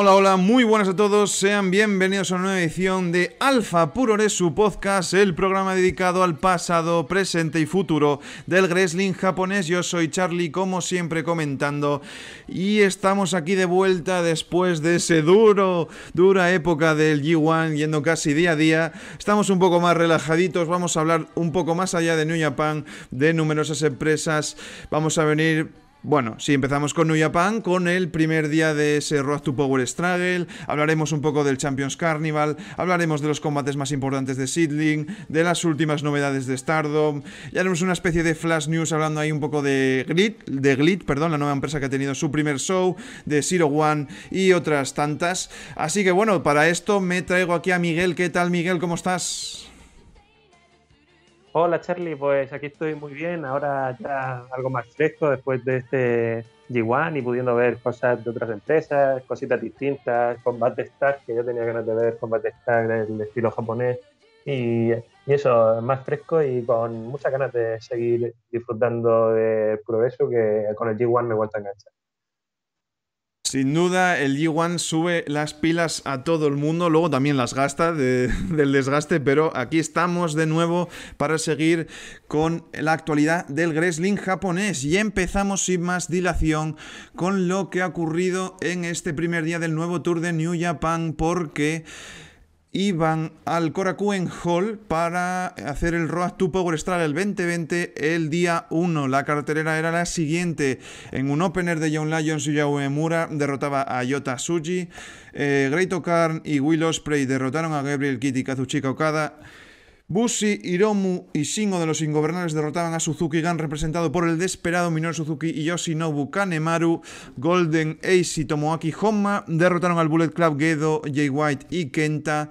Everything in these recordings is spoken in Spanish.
Hola, hola, muy buenas a todos, sean bienvenidos a una nueva edición de Alfa Puroresu su podcast, el programa dedicado al pasado, presente y futuro del wrestling japonés. Yo soy Charlie, como siempre comentando, y estamos aquí de vuelta después de ese duro, dura época del G1, yendo casi día a día. Estamos un poco más relajaditos, vamos a hablar un poco más allá de New Japan, de numerosas empresas, vamos a venir bueno, si empezamos con Japan, con el primer día de ese Road to Power Struggle, hablaremos un poco del Champions Carnival, hablaremos de los combates más importantes de Seedling, de las últimas novedades de Stardom, y haremos una especie de flash news hablando ahí un poco de Glit, de Glit, perdón, la nueva empresa que ha tenido su primer show, de Zero One y otras tantas. Así que bueno, para esto me traigo aquí a Miguel, ¿qué tal Miguel? ¿Cómo estás? Hola Charlie, pues aquí estoy muy bien, ahora ya algo más fresco después de este G1 y pudiendo ver cosas de otras empresas, cositas distintas, Combat de Star, que yo tenía ganas de ver Combat de Star del estilo japonés y, y, eso, más fresco y con muchas ganas de seguir disfrutando del progreso que con el G1 me vuelta a enganchar. Sin duda, el G1 sube las pilas a todo el mundo, luego también las gasta del desgaste, pero aquí estamos de nuevo para seguir con la actualidad del wrestling japonés. Y empezamos sin más dilación con lo que ha ocurrido en este primer día del nuevo Tour de New Japan, porque iban al Korakuen Hall para hacer el Road to Power Struggle el 2020 el día 1. La cartelera era la siguiente. En un opener de John Lyons, Yuya Uemura derrotaba a Yota Suji. Eh, Great Okarn y Will Osprey derrotaron a Gabriel Kitty y Kazuchika Okada. Bushi, Hiromu y Shingo de los Ingobernables derrotaban a Suzuki Gan, representado por el desesperado minor Suzuki y Yoshinobu Kanemaru. Golden Ace y Tomoaki Honma derrotaron al Bullet Club Gedo, Jay White y Kenta.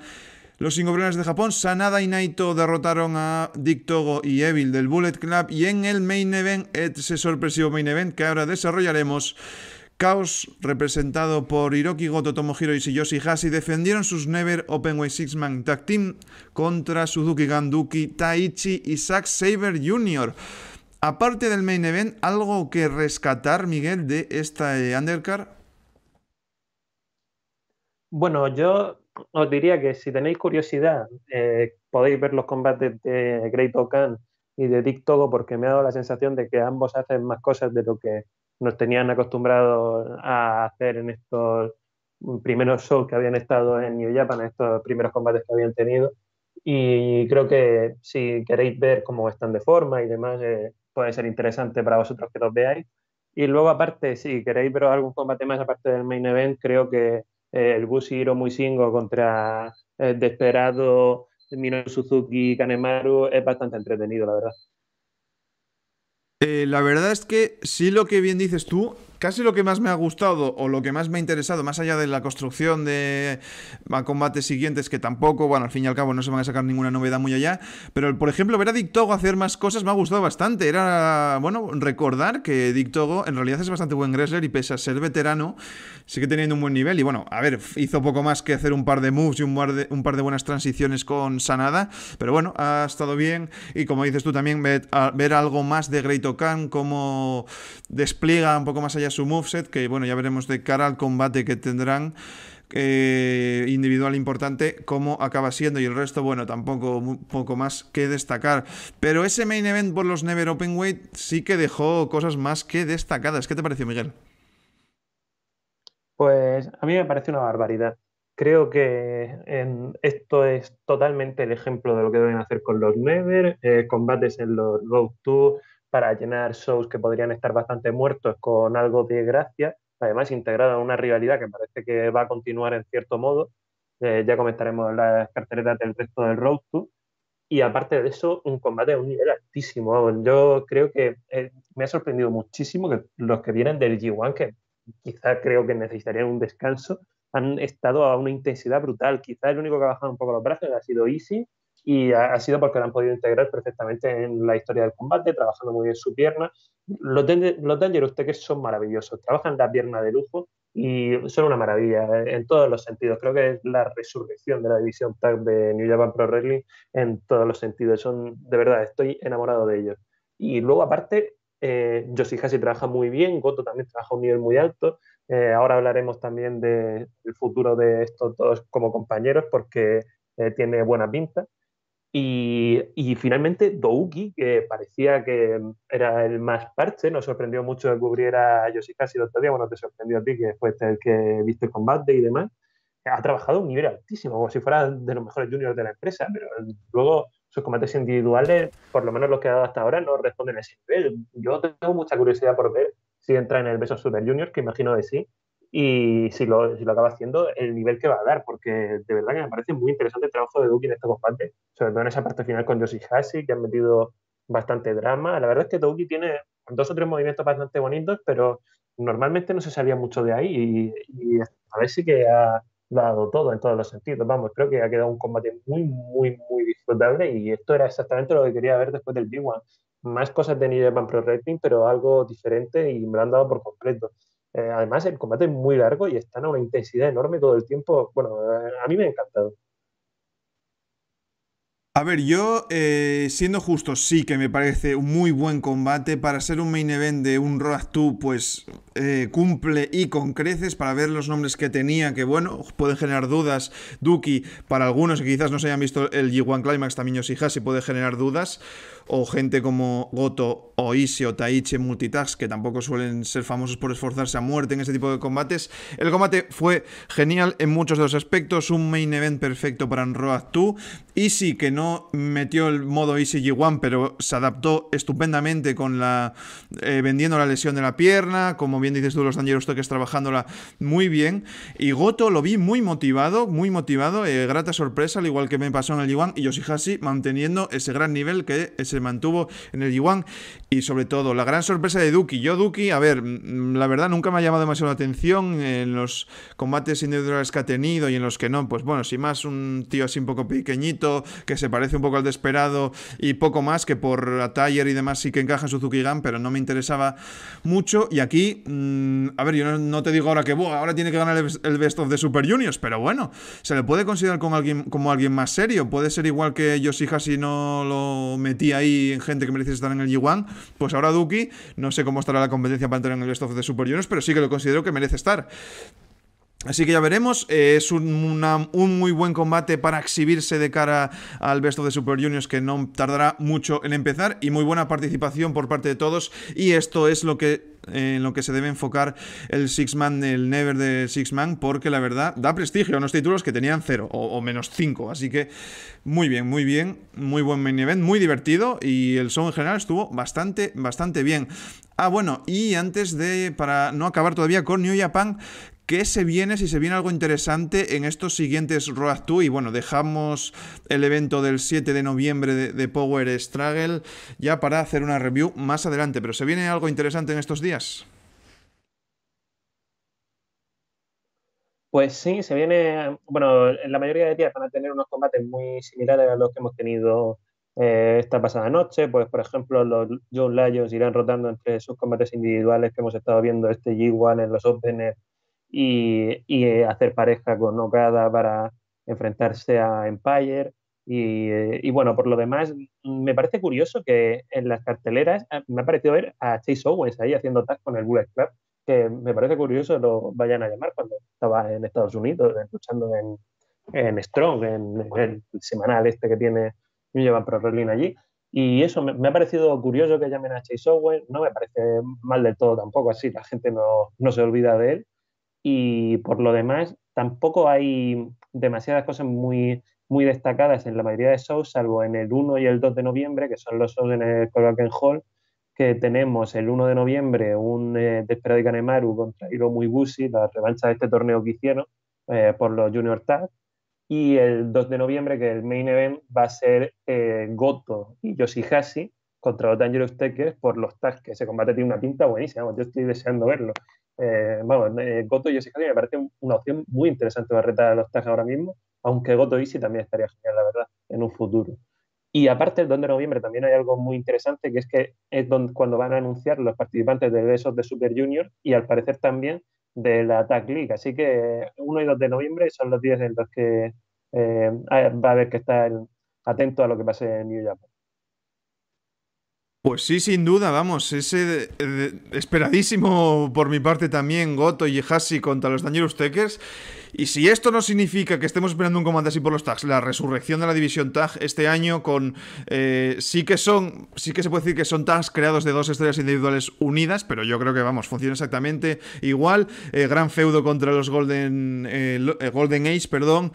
Los Ingobernables de Japón, Sanada y Naito derrotaron a Dick Togo y Evil del Bullet Club. Y en el main event, ese sorpresivo main event que ahora desarrollaremos, Chaos, representado por Hiroki Goto, Tomohiro Yoshi Hashi, defendieron sus Never Openway Six Man Tag Team contra Suzuki Ganduki, Taichi y Zack Saber Jr. Aparte del main event, ¿algo que rescatar, Miguel, de esta eh, undercard? Bueno, yo os diría que si tenéis curiosidad, eh, podéis ver los combates de Great Okan y de Dick Togo, porque me ha dado la sensación de que ambos hacen más cosas de lo que nos tenían acostumbrados a hacer en estos primeros shows que habían estado en New Japan, en estos primeros combates que habían tenido. Y creo que si queréis ver cómo están de forma y demás, eh, puede ser interesante para vosotros que los veáis. Y luego, aparte, si queréis ver algún combate más aparte del main event, creo que eh, el Bushi muy Muisingo contra el eh, Desperado, Minoru Suzuki Kanemaru es bastante entretenido, la verdad. Eh, la verdad es que sí lo que bien dices tú, casi lo que más me ha gustado o lo que más me ha interesado, más allá de la construcción de ah, combates siguientes, que tampoco, bueno, al fin y al cabo no se van a sacar ninguna novedad muy allá, pero por ejemplo, ver a Dictogo hacer más cosas me ha gustado bastante. Era, bueno, recordar que Dictogo en realidad es bastante buen wrestler y pese a ser veterano, sigue teniendo un buen nivel. Y bueno, a ver, hizo poco más que hacer un par de moves y un par de, buenas transiciones con Sanada, pero bueno, ha estado bien. Y como dices tú también, ah, ver, algo más de Great Okan, cómo despliega un poco más allá su moveset, que bueno, ya veremos de cara al combate que tendrán. Eh, individual importante como acaba siendo y el resto, bueno, tampoco poco más que destacar. Pero ese main event por los Never Open Weight sí que dejó cosas más que destacadas. ¿Qué te pareció, Miguel? Pues a mí me parece una barbaridad. Creo que en esto es totalmente el ejemplo de lo que deben hacer con los Never, eh, combates en los Road 2 para llenar shows que podrían estar bastante muertos con algo de gracia, además integrada a una rivalidad que parece que va a continuar en cierto modo. Eh, ya comentaremos las carteleras del resto del Road to. Y aparte de eso, un combate a un nivel altísimo. Yo creo que eh, me ha sorprendido muchísimo que los que vienen del G1, que quizá creo que necesitarían un descanso, han estado a una intensidad brutal. Quizá el único que ha bajado un poco los brazos ha sido Easy, y ha, sido porque lo han podido integrar perfectamente en la historia del combate, trabajando muy bien su pierna. Los, los Dangerous son maravillosos, trabajan la pierna de lujo y son una maravilla eh, en todos los sentidos. Creo que es la resurrección de la división tag de New Japan Pro Wrestling en todos los sentidos. Son, de verdad, estoy enamorado de ellos. Y luego, aparte, eh, Yoshihashi trabaja muy bien, Goto también trabaja a un nivel muy alto. Eh, ahora hablaremos también de, del futuro de estos dos como compañeros porque eh, tiene buena pinta. Y, finalmente Douki, que parecía que era el más parche, nos sorprendió mucho que cubriera Yoshikashi el otro bueno, te sorprendió a ti que después este el que viste el combate y demás, ha trabajado a un nivel altísimo, como si fuera de los mejores juniors de la empresa, pero luego sus combates individuales, por lo menos los que ha dado hasta ahora, no responden a ese nivel. Yo tengo mucha curiosidad por ver si entra en el Beso Super Junior, que imagino que sí, y si lo, acaba haciendo, el nivel que va a dar, porque de verdad que me parece muy interesante el trabajo de Doki en este combate, sobre todo en esa parte final con Hashi, que han metido bastante drama. La verdad es que Doki tiene dos o tres movimientos bastante bonitos, pero normalmente no se salía mucho de ahí y, a ver si que ha dado todo en todos los sentidos. Vamos, creo que ha quedado un combate muy, muy, muy disfrutable y esto era exactamente lo que quería ver después del Big One. Más cosas de New Japan Pro Rating, pero algo diferente y me lo han dado por completo. Eh, además, el combate es muy largo y está en una intensidad enorme todo el tiempo. Bueno, eh, a mí me ha encantado. A ver, yo, eh, siendo justo, sí que me parece un muy buen combate. Para ser un main event de un Road 2, pues eh, cumple y con creces para ver los nombres que tenía, que bueno, pueden generar dudas. Duki, para algunos que quizás no se hayan visto el G1 Climax, también y puede generar dudas. O gente como Goto o Ise o Taichi Multitask, que tampoco suelen ser famosos por esforzarse a muerte en ese tipo de combates. El combate fue genial en muchos de los aspectos, un main event perfecto para Unroad 2. Easy, que no metió el modo Easy G1, pero se adaptó estupendamente con la. Eh, vendiendo la lesión de la pierna, como bien dices tú, los Dangerous Toques trabajándola muy bien. Y Goto lo vi muy motivado, muy motivado, eh, grata sorpresa, al igual que me pasó en el G1, y Yoshihashi manteniendo ese gran nivel que se mantuvo en el g Y sobre todo, la gran sorpresa de Duki. Yo, Duki, a ver, mm, la verdad nunca me ha llamado demasiado la atención en los combates individuales que ha tenido y en los que no. Pues bueno, si más un tío así un poco pequeñito, que se parece un poco al desesperado y poco más, que por Atayer y demás sí que encaja en zuki Gun, pero no me interesaba mucho. Y aquí Mm, a ver, yo no, te digo ahora que ahora tiene que ganar el, Best of the Super Juniors, pero bueno, se le puede considerar como alguien, como alguien más serio. Puede ser igual que yo si no lo metí ahí en gente que merece estar en el G1. Pues ahora Duki, no sé cómo estará la competencia para entrar en el Best of the Super Juniors, pero sí que lo considero que merece estar. Así que ya veremos, eh, es un, un, muy buen combate para exhibirse de cara al Best of the Super Juniors que no tardará mucho en empezar y muy buena participación por parte de todos y esto es lo que en lo que se debe enfocar el Six Man, el Never de Six Man, porque la verdad da prestigio a unos títulos que tenían cero o, menos cinco. Así que muy bien, muy bien, muy buen main event, muy divertido y el show en general estuvo bastante, bastante bien. Ah, bueno, y antes de, para no acabar todavía con New Japan, ¿Qué se viene, si se viene algo interesante en estos siguientes Road 2? Y bueno, dejamos el evento del 7 de noviembre de, Power Struggle ya para hacer una review más adelante, pero ¿se viene algo interesante en estos días? Pues sí, se viene, bueno, en la mayoría de días van a tener unos combates muy similares a los que hemos tenido eh, esta pasada noche, pues por ejemplo los John Lions irán rotando entre sus combates individuales que hemos estado viendo este G1 en los Openers y, eh, hacer pareja con Okada para enfrentarse a Empire. Eh, y, bueno, por lo demás, me parece curioso que en las carteleras eh, me ha parecido ver a Chase Owens ahí haciendo tag con el Bullet Club, que me parece curioso lo vayan a llamar cuando estaba en Estados Unidos luchando en, en Strong, en, el semanal este que tiene New Japan Pro Wrestling allí. Y eso me, ha parecido curioso que llamen a Chase Owens, no me parece mal del todo tampoco, así la gente no, no se olvida de él y por lo demás tampoco hay demasiadas cosas muy, muy destacadas en la mayoría de shows, salvo en el 1 y el 2 de noviembre, que son los shows en el Hall, que tenemos el 1 de noviembre un eh, Desperado de Kanemaru contra Hiro la revancha de este torneo que hicieron eh, por los Junior Tag, y el 2 de noviembre, que el main event va a ser eh, Goto y Yoshihashi contra los Dangerous por los tags, que ese combate tiene una pinta buenísima, yo estoy deseando verlo eh, vamos, eh, Goto y me parece una opción muy interesante para retar a los tags ahora mismo, aunque Goto Easy también estaría genial, la verdad, en un futuro. Y aparte, el 2 de noviembre también hay algo muy interesante, que es que es cuando van a anunciar los participantes de besos de Super Junior y al parecer también de la Tag League. Así que 1 y 2 de noviembre son los días en los que eh, va a haber que estar atento a lo que pase en New Japan. Pues sí, sin duda, vamos, ese esperadísimo por mi parte también Goto y Hassi contra los Dangerous Takers. Y si esto no significa que estemos esperando un comando así por los tags, la resurrección de la división tag este año con... Eh, sí que son, sí que se puede decir que son tags creados de dos historias individuales unidas, pero yo creo que, vamos, funciona exactamente igual. gran feudo contra los Golden, eh, eh, Golden Age, perdón.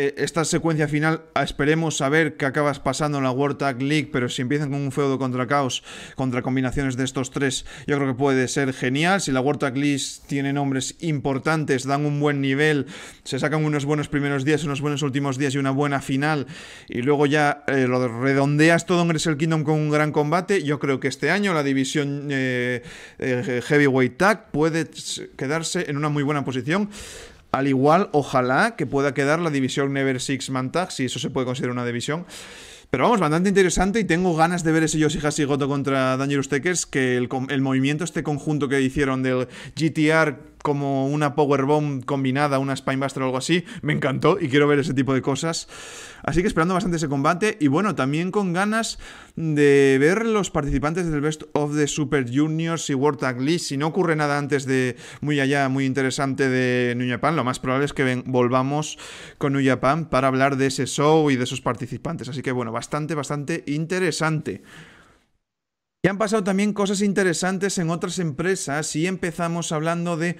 Eh, esta secuencia final, ah, esperemos saber qué acabas pasando en la World Tag League, pero si empiezan con un feudo contra Caos, contra combinaciones de estos tres, yo creo que puede ser genial. Si la World Tag League tiene nombres importantes, dan un buen nivel, se sacan unos buenos primeros días, unos buenos últimos días y una buena final, y luego ya eh, lo redondeas todo en Wrestle Kingdom con un gran combate, yo creo que este año la división eh, Heavyweight Tag puede quedarse en una muy buena posición al igual, ojalá que pueda quedar la división Never Six Man si eso se puede considerar una división. Pero vamos, bastante interesante y tengo ganas de ver ese Yoshihashi Goto contra Dangerous Ustekers. que el movimiento, este conjunto que hicieron del GTR como una Powerbomb combinada, una Spinebuster o algo así. Me encantó y quiero ver ese tipo de cosas. Así que esperando bastante ese combate. Y bueno, también con ganas de ver los participantes del Best of the Super Juniors y World Tag League. Si no ocurre nada antes de muy allá, muy interesante de New Pan, lo más probable es que volvamos con New Pan para hablar de ese show y de esos participantes. Así que bueno, bastante, bastante interesante. Y han pasado también cosas interesantes en otras empresas y empezamos hablando de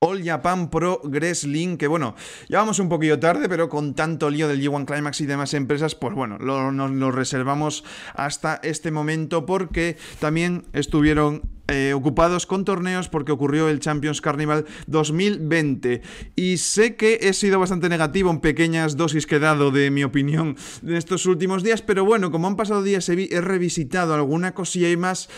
All Japan Pro Wrestling, que bueno, ya vamos un poquillo tarde, pero con tanto lío del G1 Climax y demás empresas, pues bueno, lo, nos lo reservamos hasta este momento porque también estuvieron eh, ocupados con torneos porque ocurrió el Champions Carnival 2020. Y sé que he sido bastante negativo en pequeñas dosis que he dado de mi opinión en estos últimos días, pero bueno, como han pasado días he, he revisitado alguna cosilla y más...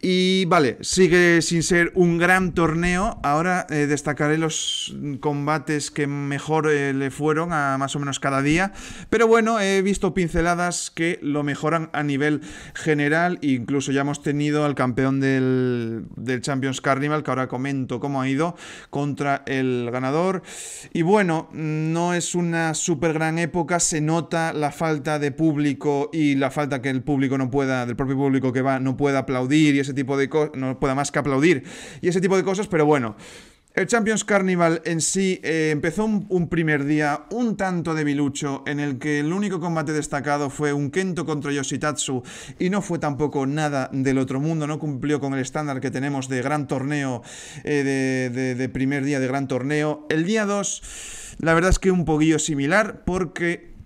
Y vale, sigue sin ser un gran torneo. Ahora eh, destacaré los combates que mejor eh, le fueron a más o menos cada día. Pero bueno, he visto pinceladas que lo mejoran a nivel general. Incluso ya hemos tenido al campeón del, Champions Carnival, que ahora comento cómo ha ido, contra el ganador. Y bueno, no es una súper gran época. Se nota la falta de público y la falta que el público no pueda, del propio público que va, no pueda aplaudir y ese tipo de cosas, no pueda más que aplaudir y ese tipo de cosas, pero bueno. El Champions Carnival en sí eh, empezó un, primer día un tanto debilucho, en el que el único combate destacado fue un Kento contra Yoshitatsu, y no fue tampoco nada del otro mundo, no cumplió con el estándar que tenemos de gran torneo, eh, de, de primer día de gran torneo. El día 2, la verdad es que un poquillo similar, porque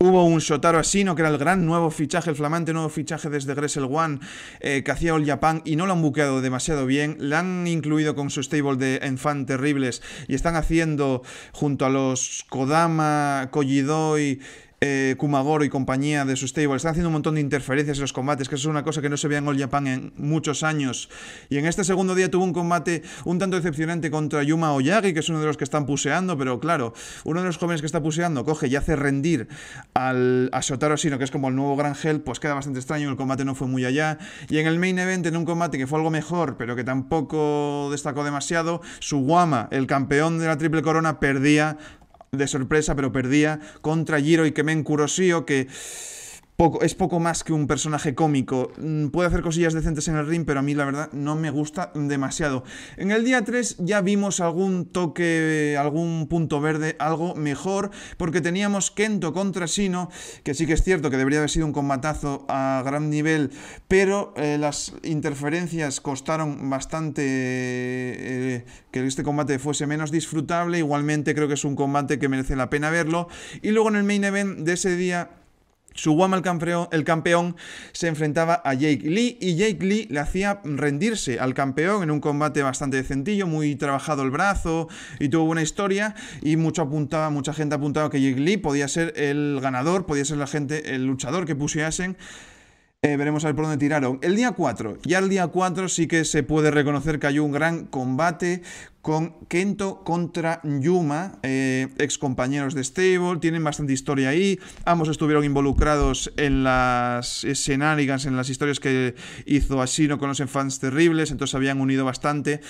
Hubo un Shotaro Asino, que era el gran nuevo fichaje, el flamante nuevo fichaje desde Gressel One, eh, que hacía All Japan y no lo han buqueado demasiado bien. La han incluido con su stable de Enfant Terribles y están haciendo junto a los Kodama, Kojidoi eh, Kumagoro y compañía de su stable están haciendo un montón de interferencias en los combates, que es una cosa que no se veía en All Japan en muchos años. Y en este segundo día tuvo un combate un tanto decepcionante contra Yuma Oyagi, que es uno de los que están puseando, pero claro, uno de los jóvenes que está puseando coge y hace rendir al, a sino que es como el nuevo Gran Gel, pues queda bastante extraño, el combate no fue muy allá. Y en el main event, en un combate que fue algo mejor, pero que tampoco destacó demasiado, Suwama, el campeón de la triple corona, perdía de sorpresa, pero perdía contra Giro y Kemen Kurosio, que es poco más que un personaje cómico. Mm, puede hacer cosillas decentes en el ring, pero a mí la verdad no me gusta demasiado. En el día 3 ya vimos algún toque, algún punto verde, algo mejor, porque teníamos Kento contra Sino, que sí que es cierto que debería haber sido un combatazo a gran nivel, pero eh, las interferencias costaron bastante eh, que este combate fuese menos disfrutable. Igualmente creo que es un combate que merece la pena verlo. Y luego en el main event de ese día su el campeón, el campeón se enfrentaba a Jake Lee y Jake Lee le hacía rendirse al campeón en un combate bastante decentillo, muy trabajado el brazo y tuvo buena historia y mucho apuntaba, mucha gente apuntaba que Jake Lee podía ser el ganador, podía ser la gente, el luchador que pusiesen. Eh, veremos a ver por dónde tiraron. El día 4. Ya el día 4 sí que se puede reconocer que hay un gran combate con Kento contra Yuma, eh, ex compañeros de Stable, tienen bastante historia ahí, ambos estuvieron involucrados en las escenarias, en las historias que hizo Asino con los fans Terribles, entonces habían unido bastante.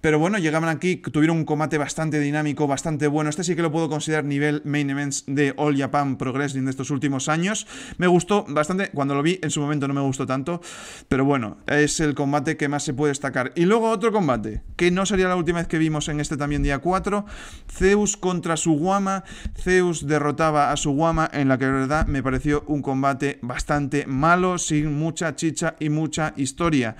Pero bueno, llegaban aquí, tuvieron un combate bastante dinámico, bastante bueno. Este sí que lo puedo considerar nivel main events de All Japan Progressing de estos últimos años. Me gustó bastante, cuando lo vi en su momento no me gustó tanto, pero bueno, es el combate que más se puede destacar. Y luego otro combate, que no sería la última vez que vimos en este también día 4, Zeus contra Suwama. Zeus derrotaba a Suwama en la que la verdad me pareció un combate bastante malo, sin mucha chicha y mucha historia.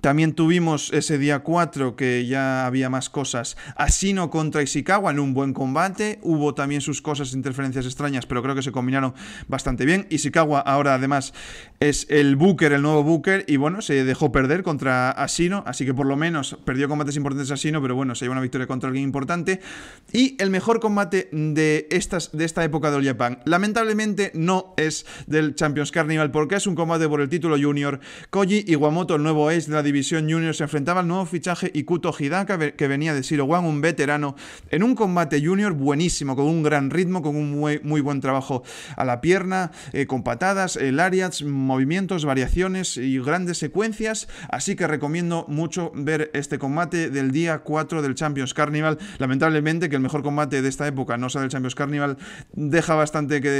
También tuvimos ese día 4 que ya había más cosas. Asino contra Ishikawa en un buen combate. Hubo también sus cosas, e interferencias extrañas, pero creo que se combinaron bastante bien. Ishikawa ahora además es el Booker, el nuevo Booker, y bueno, se dejó perder contra Asino, así que por lo menos perdió combates importantes Asino, pero bueno, se lleva una victoria contra alguien importante. Y el mejor combate de, estas, de esta época de All lamentablemente no es del Champions Carnival, porque es un combate por el título junior. Koji Iwamoto, el nuevo ace de la División Junior se enfrentaba al nuevo fichaje Ikuto Hidaka que venía de Siro un veterano, en un combate junior buenísimo, con un gran ritmo, con un muy, buen trabajo a la pierna, eh, con patadas, el área, movimientos, variaciones y grandes secuencias. Así que recomiendo mucho ver este combate del día 4 del Champions Carnival. Lamentablemente que el mejor combate de esta época no sea del Champions Carnival deja bastante que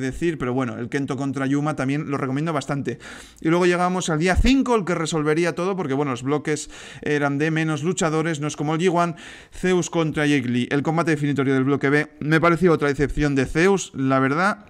decir, pero bueno, el Kento contra Yuma también lo recomiendo bastante. Y luego llegamos al día 5, el que resolvería todo porque bueno, los bloques eran de menos luchadores, no es como el G1, Zeus contra Yegli. el combate definitorio del bloque B, me pareció otra decepción de Zeus, la verdad,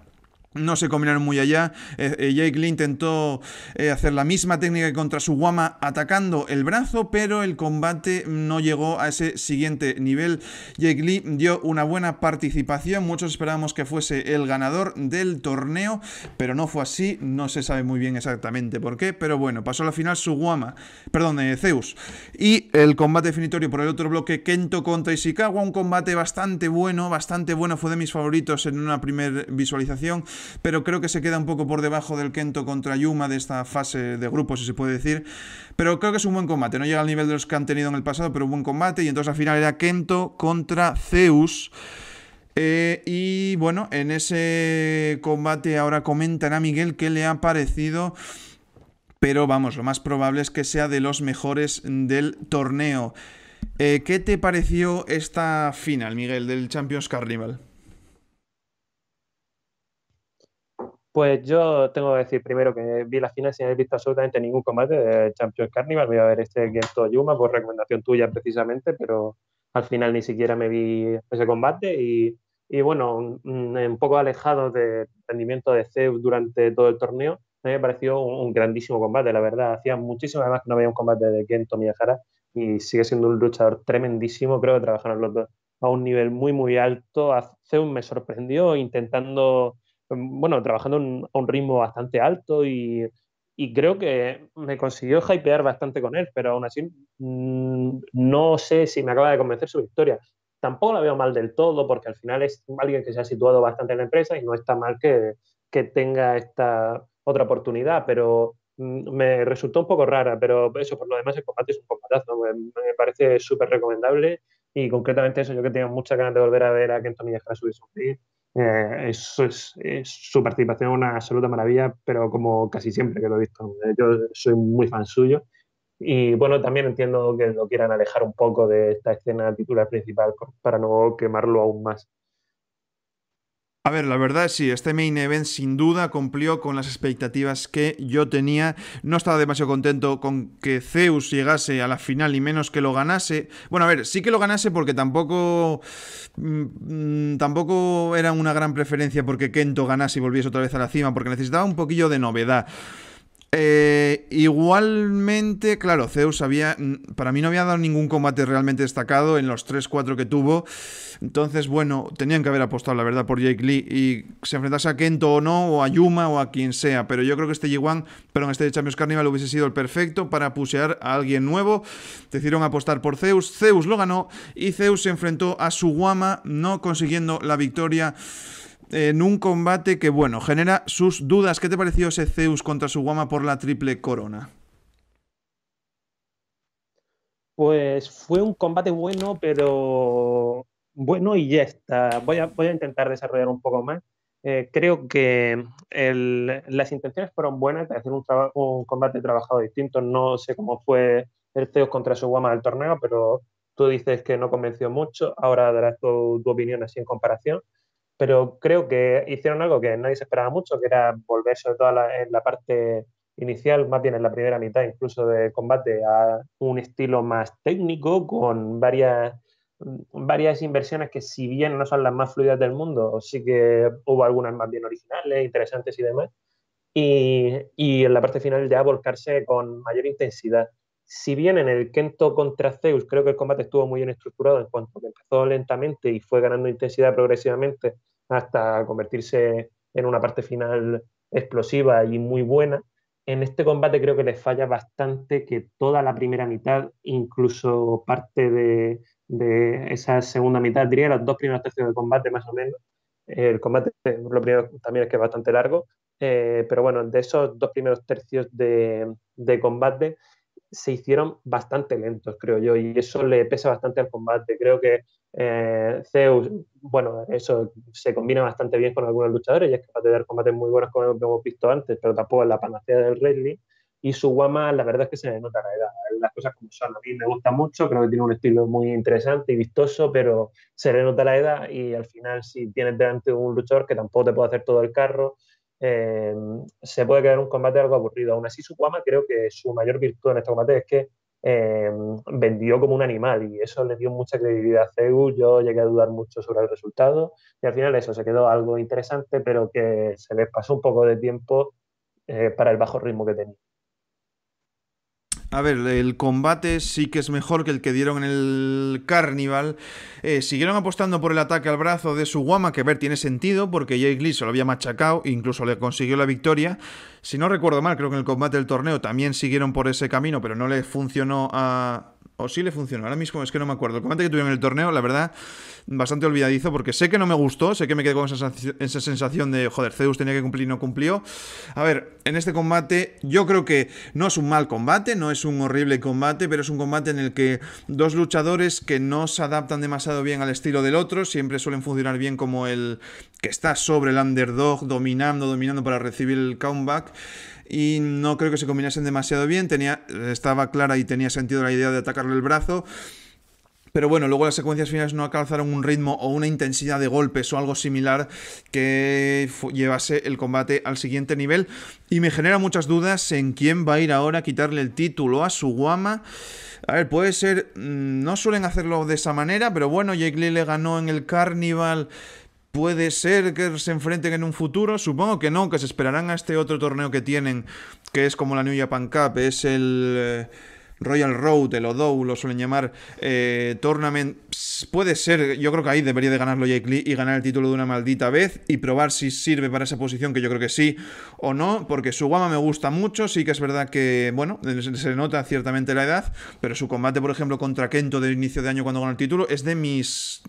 no se combinaron muy allá. Eh, eh, Jake Lee intentó eh, hacer la misma técnica que contra guama. atacando el brazo, pero el combate no llegó a ese siguiente nivel. Jake Lee dio una buena participación. Muchos esperábamos que fuese el ganador del torneo, pero no fue así. No se sabe muy bien exactamente por qué, pero bueno, pasó a la final Guama. perdón, Zeus. Y el combate definitorio por el otro bloque, Kento contra Ishikawa. Un combate bastante bueno, bastante bueno. Fue de mis favoritos en una primera visualización pero creo que se queda un poco por debajo del Kento contra Yuma de esta fase de grupo, si se puede decir. Pero creo que es un buen combate, no llega al nivel de los que han tenido en el pasado, pero un buen combate. Y entonces al final era Kento contra Zeus. Eh, y bueno, en ese combate ahora comentan a Miguel qué le ha parecido pero vamos, lo más probable es que sea de los mejores del torneo. Eh, ¿Qué te pareció esta final, Miguel, del Champions Carnival? Pues yo tengo que decir primero que vi la final sin haber visto absolutamente ningún combate de Champions Carnival. Voy a ver este Kento Yuma por recomendación tuya precisamente, pero al final ni siquiera me vi ese combate y, bueno, un, poco alejado del rendimiento de Zeus durante todo el torneo. Me pareció un, un grandísimo combate, la verdad. Hacía muchísimo, además que no había un combate de Kento Miyahara y sigue siendo un luchador tremendísimo. Creo que trabajaron los dos a un nivel muy, muy alto. A Zeus me sorprendió intentando Em, bueno, trabajando a un ritmo bastante alto y, creo que me consiguió hypear bastante con él, pero aún así mm, no sé si me acaba de convencer su victoria. Tampoco la veo mal del todo, porque al final es alguien que se ha situado bastante en la empresa y no está mal que, tenga esta otra oportunidad, pero mm, me resultó un poco rara, pero eso, por lo demás, el combate es un combatazo, me, me parece súper recomendable y concretamente eso, yo que tengo muchas ganas de volver a ver a Kenton y subir eh, es, es, su participación una absoluta maravilla, pero como casi siempre que lo he visto, eh, yo soy muy fan suyo. Y bueno, también entiendo que lo quieran alejar un poco de esta escena titular principal para no quemarlo aún más. A ver, la verdad sí, este main event sin duda cumplió con las expectativas que yo tenía. No estaba demasiado contento con que Zeus llegase a la final y menos que lo ganase. Bueno, a ver, sí que lo ganase porque tampoco mm, tampoco era una gran preferencia porque Kento ganase y volviese otra vez a la cima porque necesitaba un poquillo de novedad. Eh, igualmente, claro, Zeus había. Para mí no había dado ningún combate realmente destacado en los 3-4 que tuvo. Entonces, bueno, tenían que haber apostado, la verdad, por Jake Lee. Y se enfrentase a Kento o no, o a Yuma o a quien sea. Pero yo creo que este g pero perdón, este Champions Carnival hubiese sido el perfecto para pusear a alguien nuevo. Decidieron apostar por Zeus. Zeus lo ganó y Zeus se enfrentó a Suwama, no consiguiendo la victoria en un combate que, bueno, genera sus dudas. ¿Qué te pareció ese Zeus contra su Guama por la triple corona? Pues fue un combate bueno, pero bueno y ya está. Voy a, intentar desarrollar un poco más. Eh, creo que las intenciones fueron buenas de hacer un, un, combate trabajado distinto. No sé cómo fue el Zeus contra su Guama del torneo, pero tú dices que no convenció mucho. Ahora darás tu opinión así en comparación pero creo que hicieron algo que nadie se esperaba mucho, que era volver sobre todo en la parte inicial, más bien en la primera mitad incluso de combate, a un estilo más técnico con varias varias inversiones que si bien no son las más fluidas del mundo, sí que hubo algunas más bien originales, interesantes y demás, y, y en la parte final ya volcarse con mayor intensidad si bien en el Kento contra Zeus creo que el combate estuvo muy bien estructurado en cuanto que empezó lentamente y fue ganando intensidad progresivamente hasta convertirse en una parte final explosiva y muy buena, en este combate creo que les falla bastante que toda la primera mitad, incluso parte de, esa segunda mitad, diría los dos primeros tercios de combate más o menos, el combate lo también es que es bastante largo, eh, pero bueno, de esos dos primeros tercios de combate se hicieron bastante lentos, creo yo, y eso le pesa bastante al combate. Creo que eh, Zeus, bueno, eso se combina bastante bien con algunos luchadores y es capaz de dar combates muy buenos como hemos visto antes, pero tampoco es la panacea del Rally. Y su guama, la verdad es que se le nota la edad, las cosas como son. A mí me gusta mucho, creo que tiene un estilo muy interesante y vistoso, pero se le nota la edad y al final si tienes delante un luchador que tampoco te puede hacer todo el carro, Em, se puede quedar un combate algo aburrido. Aún así, Sukwama creo que su mayor virtud en este combate es que em, vendió como un animal y eso le dio mucha credibilidad a Zeus. Yo llegué a dudar mucho sobre el resultado y al final eso se quedó algo interesante, pero que se les pasó un poco de tiempo eh, para el bajo ritmo que tenía. A ver, el combate sí que es mejor que el que dieron en el Carnival. Eh, siguieron apostando por el ataque al brazo de su guama, que a ver, tiene sentido, porque Jake Lee se lo había machacado, e incluso le consiguió la victoria. Si no recuerdo mal, creo que en el combate del torneo también siguieron por ese camino, pero no le funcionó a, o sí le funcionó. Ahora mismo es que no me acuerdo. El combate que tuvieron en el torneo, la verdad, bastante olvidadizo porque sé que no me gustó, sé que me quedé con esa sensación de, joder, Zeus tenía que cumplir y no cumplió. A ver, en este combate yo creo que no es un mal combate, no es un horrible combate, pero es un combate en el que dos luchadores que no se adaptan demasiado bien al estilo del otro, siempre suelen funcionar bien como el que está sobre el underdog, dominando, dominando para recibir el comeback y no creo que se combinasen demasiado bien. Tenía, estaba clara y tenía sentido la idea de atacarle el brazo. Pero bueno, luego las secuencias finales no alcanzaron un ritmo o una intensidad de golpes o algo similar que llevase el combate al siguiente nivel. Y me genera muchas dudas en quién va a ir ahora a quitarle el título a su guama. A ver, puede ser. Mm, no suelen hacerlo de esa manera, pero bueno, Jake Lee le ganó en el Carnival puede ser que se enfrenten en un futuro. Supongo que no, que se esperarán a este otro torneo que tienen, que es como la New Japan Cup, es el... Eh, Royal Road, el Odou, lo suelen llamar eh, Tournament. Puede ser, yo creo que ahí debería de ganarlo Jake Lee y ganar el título de una maldita vez y probar si sirve para esa posición, que yo creo que sí o no, porque su guama me gusta mucho. Sí que es verdad que, bueno, se nota ciertamente la edad, pero su combate, por ejemplo, contra Kento del inicio de año cuando ganó el título es de mis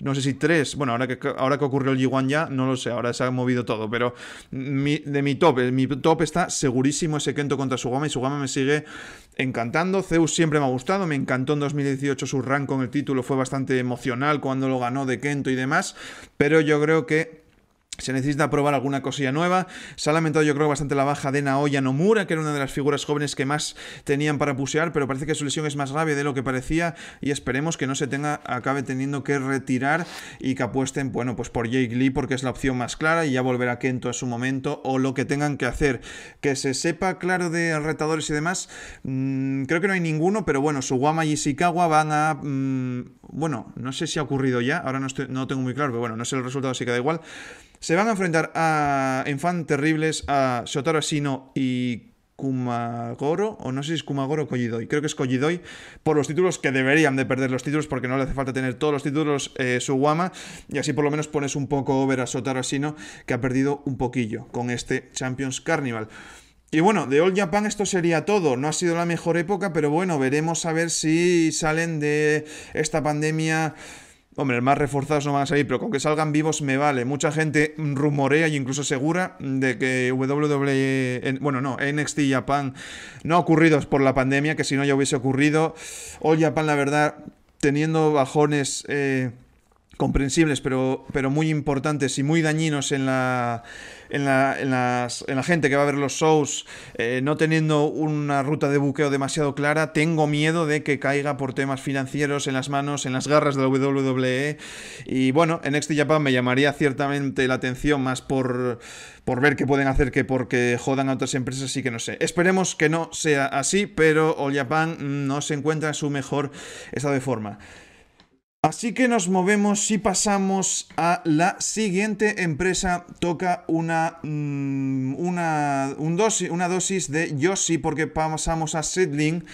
no sé si tres, bueno, ahora que, ahora que ocurrió el G1 ya, no lo sé, ahora se ha movido todo, pero de mi top, mi top está segurísimo ese Kento contra Sugama y Sugama me sigue encantando, Zeus siempre me ha gustado, me encantó en 2018 su rank con el título, fue bastante emocional cuando lo ganó de Kento y demás, pero yo creo que se necesita probar alguna cosilla nueva. Se ha lamentado yo creo bastante la baja de Naoya Nomura, que era una de las figuras jóvenes que más tenían para pusear, pero parece que su lesión es más grave de lo que parecía y esperemos que no se tenga, acabe teniendo que retirar y que apuesten, bueno, pues por Jake Lee porque es la opción más clara y ya volverá Kento a su momento o lo que tengan que hacer. Que se sepa claro de retadores y demás, mm, creo que no hay ninguno, pero bueno, Suwama y Ishikawa van a... Mm, bueno, no sé si ha ocurrido ya, ahora no, no tengo muy claro, pero bueno, no sé el resultado, así que da igual. Se van a enfrentar a, en terribles a Sotaro Asino y Kumagoro, o no sé si es Kumagoro o Koyidoi, creo que es Kojidoi, por los títulos que deberían de perder los títulos porque no le hace falta tener todos los títulos su eh, Suwama y así por lo menos pones un poco over a Sotaro Asino que ha perdido un poquillo con este Champions Carnival. Y bueno, de All Japan esto sería todo. No ha sido la mejor época, pero bueno, veremos a ver si salen de esta pandemia Hombre, más reforzados no van a salir, pero con que salgan vivos me vale. Mucha gente rumorea e incluso asegura de que WWE, bueno, no, NXT Japan no ha ocurrido por la pandemia, que si no ya hubiese ocurrido. All Japan, la verdad, teniendo bajones... Eh, comprensibles, pero, pero muy importantes y muy dañinos en la, en la, las, en la gente que va a ver los shows, eh, no teniendo una ruta de buqueo demasiado clara, tengo miedo de que caiga por temas financieros en las manos, en las garras de la WWE. Y bueno, en Next Japan me llamaría ciertamente la atención más por, ver qué pueden hacer que porque jodan a otras empresas y que no sé. Esperemos que no sea así, pero All Japan no se encuentra en su mejor estado de forma. Así que nos movemos y pasamos a la siguiente empresa. Toca una, mm, una, un dosis, una dosis de Yoshi porque pasamos a Sedling.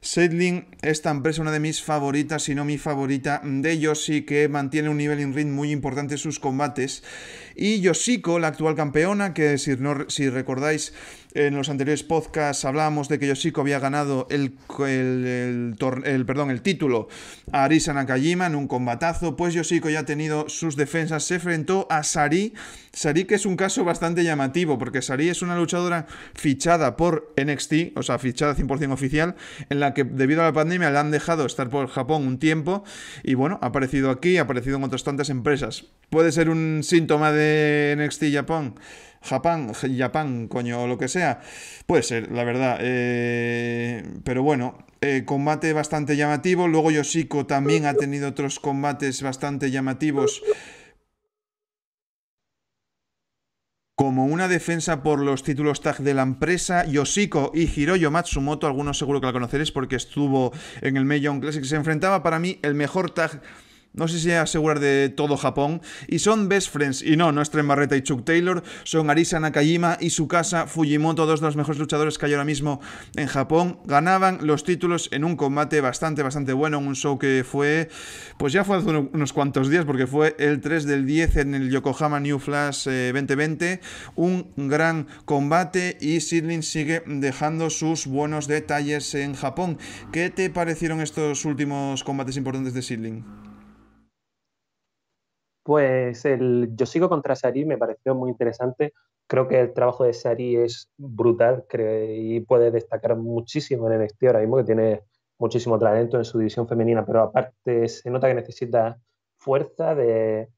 Sedling, esta empresa, una de mis favoritas, si no mi favorita, mm, de Yoshi, que mantiene un nivel en ring muy importante en sus combates. Y Yoshiko, la actual campeona, que si recordáis en los anteriores podcasts hablábamos de que Yoshiko había ganado el, el, perdón, el título a Arisa Nakajima en un combatazo. Pues Yoshiko ya ha tenido sus defensas. Se enfrentó a Sari. Sari que es un caso bastante llamativo porque Sari es una luchadora fichada por NXT, o sea, fichada 100% oficial, en la que debido a la pandemia la han dejado estar por Japón un tiempo. Y bueno, ha aparecido aquí, ha aparecido en otras tantas empresas. Puede ser un síntoma de NXT Japón. Japán, Japón, coño, o lo que sea. Puede ser, la verdad. Eh, pero bueno, eh, combate bastante llamativo. Luego Yoshiko también ha tenido otros combates bastante llamativos. Como una defensa por los títulos tag de la empresa, Yoshiko y Hiroyo Matsumoto, algunos seguro que la conoceréis porque estuvo en el Mae Classic, se enfrentaba para mí el mejor tag no sé si asegurar de todo Japón, y son best friends, y no, no es Tren Barreta y Chuck Taylor, son Arisa Nakajima y su casa Fujimoto, dos de los mejores luchadores que hay ahora mismo en Japón, ganaban los títulos en un combate bastante, bastante bueno, en un show que fue, pues ya fue hace unos cuantos días, porque fue el 3 del 10 en el Yokohama New Flash 2020, eh, un gran combate y Sidlin sigue dejando sus buenos detalles en Japón. ¿Qué te parecieron estos últimos combates importantes de Sidlin? Pues el Yo sigo contra Sari me pareció muy interesante. Creo que el trabajo de Sari es brutal y puede destacar muchísimo en NXT ahora mismo, que tiene muchísimo talento en su división femenina, pero aparte se nota que necesita fuerza de,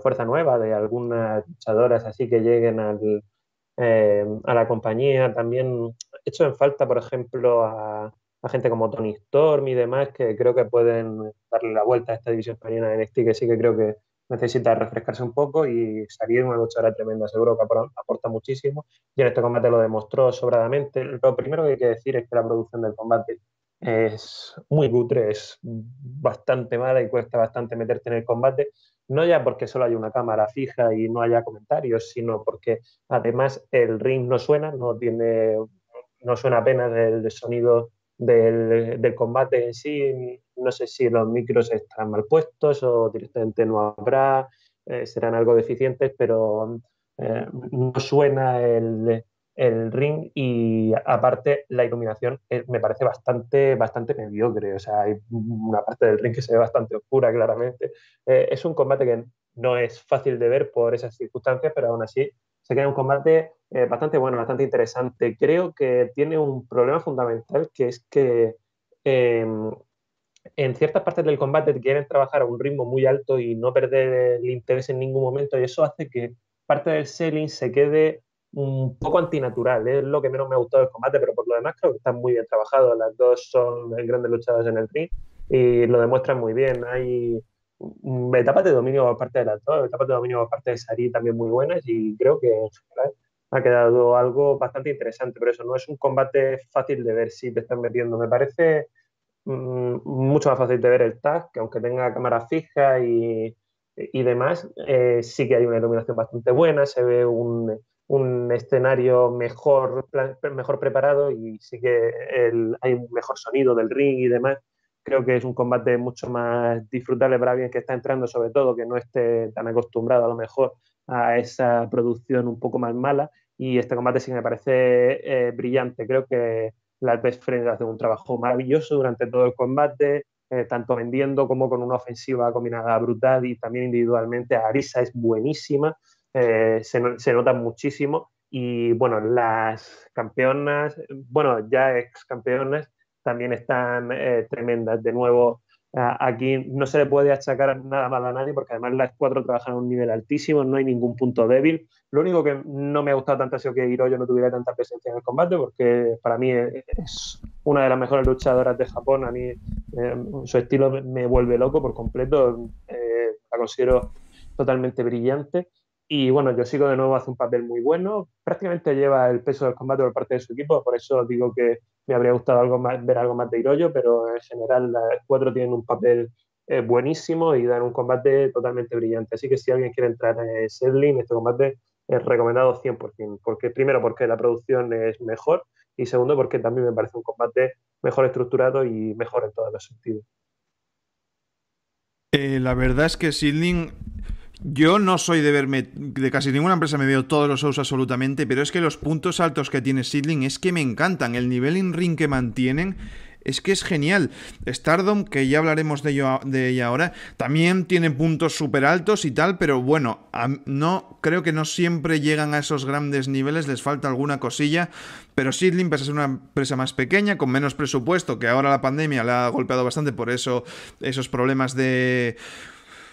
fuerza nueva, de algunas luchadoras así que lleguen al, eh, a la compañía. También he hecho en falta, por ejemplo, a, gente como Tony Storm y demás, que creo que pueden darle la vuelta a esta división española de NXT, que sí que creo que necesita refrescarse un poco y salir una luchadora tremenda. Seguro que aporta muchísimo y en este combate lo demostró sobradamente. Lo primero que hay que decir es que la producción del combate es muy cutre, es bastante mala y cuesta bastante meterte en el combate. No ya porque solo hay una cámara fija y no haya comentarios, sino porque además el ring no suena, no tiene, no suena apenas el sonido del, combate en sí. No sé si los micros están mal puestos o directamente no habrá, eh, serán algo deficientes, pero eh, no suena el, ring y aparte la iluminación eh, me parece bastante, bastante mediocre. O sea, hay una parte del ring que se ve bastante oscura, claramente. es un combate que no es fácil de ver por esas circunstancias, pero aún así se queda un combate eh, bastante bueno, bastante interesante. Creo que tiene un problema fundamental que es que em, en ciertas partes del combate quieren trabajar a un ritmo muy alto y no perder el interés en ningún momento y eso hace que parte del selling se quede un poco antinatural. Es lo que menos me ha gustado del combate, pero por lo demás creo que está muy bien trabajado. Las dos son grandes luchadoras en el ring y lo demuestran muy bien. Hay Mm, etapas de dominio aparte de la etapas de dominio aparte de Sari también muy buenas y creo que en general ha quedado algo bastante interesante, pero eso no es un combate fácil de ver si te están metiendo, me parece mm, mucho más fácil de ver el tag, que aunque tenga cámara fija y, demás, eh, sí que hay una iluminación bastante buena, se ve un, escenario mejor, mejor preparado y sí que hay un mejor sonido del ring y demás creo que es un combate mucho más disfrutable para alguien que está entrando, sobre todo que no esté tan acostumbrado a lo mejor a esa producción un poco más mala. Y este combate sí me parece eh, brillante. Creo que las Best Friends hacen un trabajo maravilloso durante todo el combate, eh, tanto vendiendo como con una ofensiva combinada brutal y también individualmente. Arisa es buenísima, eh, se, se nota muchísimo. Y bueno, las campeonas, bueno, ya ex campeonas, también están eh, tremendas. De nuevo, aquí no se le puede achacar nada mal a nadie porque además las cuatro trabajan a un nivel altísimo, no hay ningún punto débil. Lo único que no me ha gustado tanto ha sido que Hiroyo no tuviera tanta presencia en el combate porque para mí es una de las mejores luchadoras de Japón. A mí eh, su estilo me vuelve loco por completo, eh, la considero totalmente brillante. Y bueno, yo sigo de nuevo hace un papel muy bueno, prácticamente lleva el peso del combate por parte de su equipo, por eso digo que me habría gustado algo más, ver algo más de Hiroyo, pero en general las cuatro tienen un papel eh, buenísimo y dan un combate totalmente brillante. Así que si alguien quiere entrar en eh, Sedlin, este combate es recomendado 100%, porque primero porque la producción es mejor y segundo porque también me parece un combate mejor estructurado y mejor en todos los sentidos. Eh, la verdad es que Sidling yo no soy de verme, de casi ninguna empresa me veo todos los shows absolutamente, pero es que los puntos altos que tiene Sidling es que me encantan, el nivel in ring que mantienen es que es genial. Stardom, que ya hablaremos de, ello, de ella ahora, también tiene puntos súper altos y tal, pero bueno, no, creo que no siempre llegan a esos grandes niveles, les falta alguna cosilla. Pero Sidling, pese a ser una empresa más pequeña, con menos presupuesto, que ahora la pandemia la ha golpeado bastante, por eso esos problemas de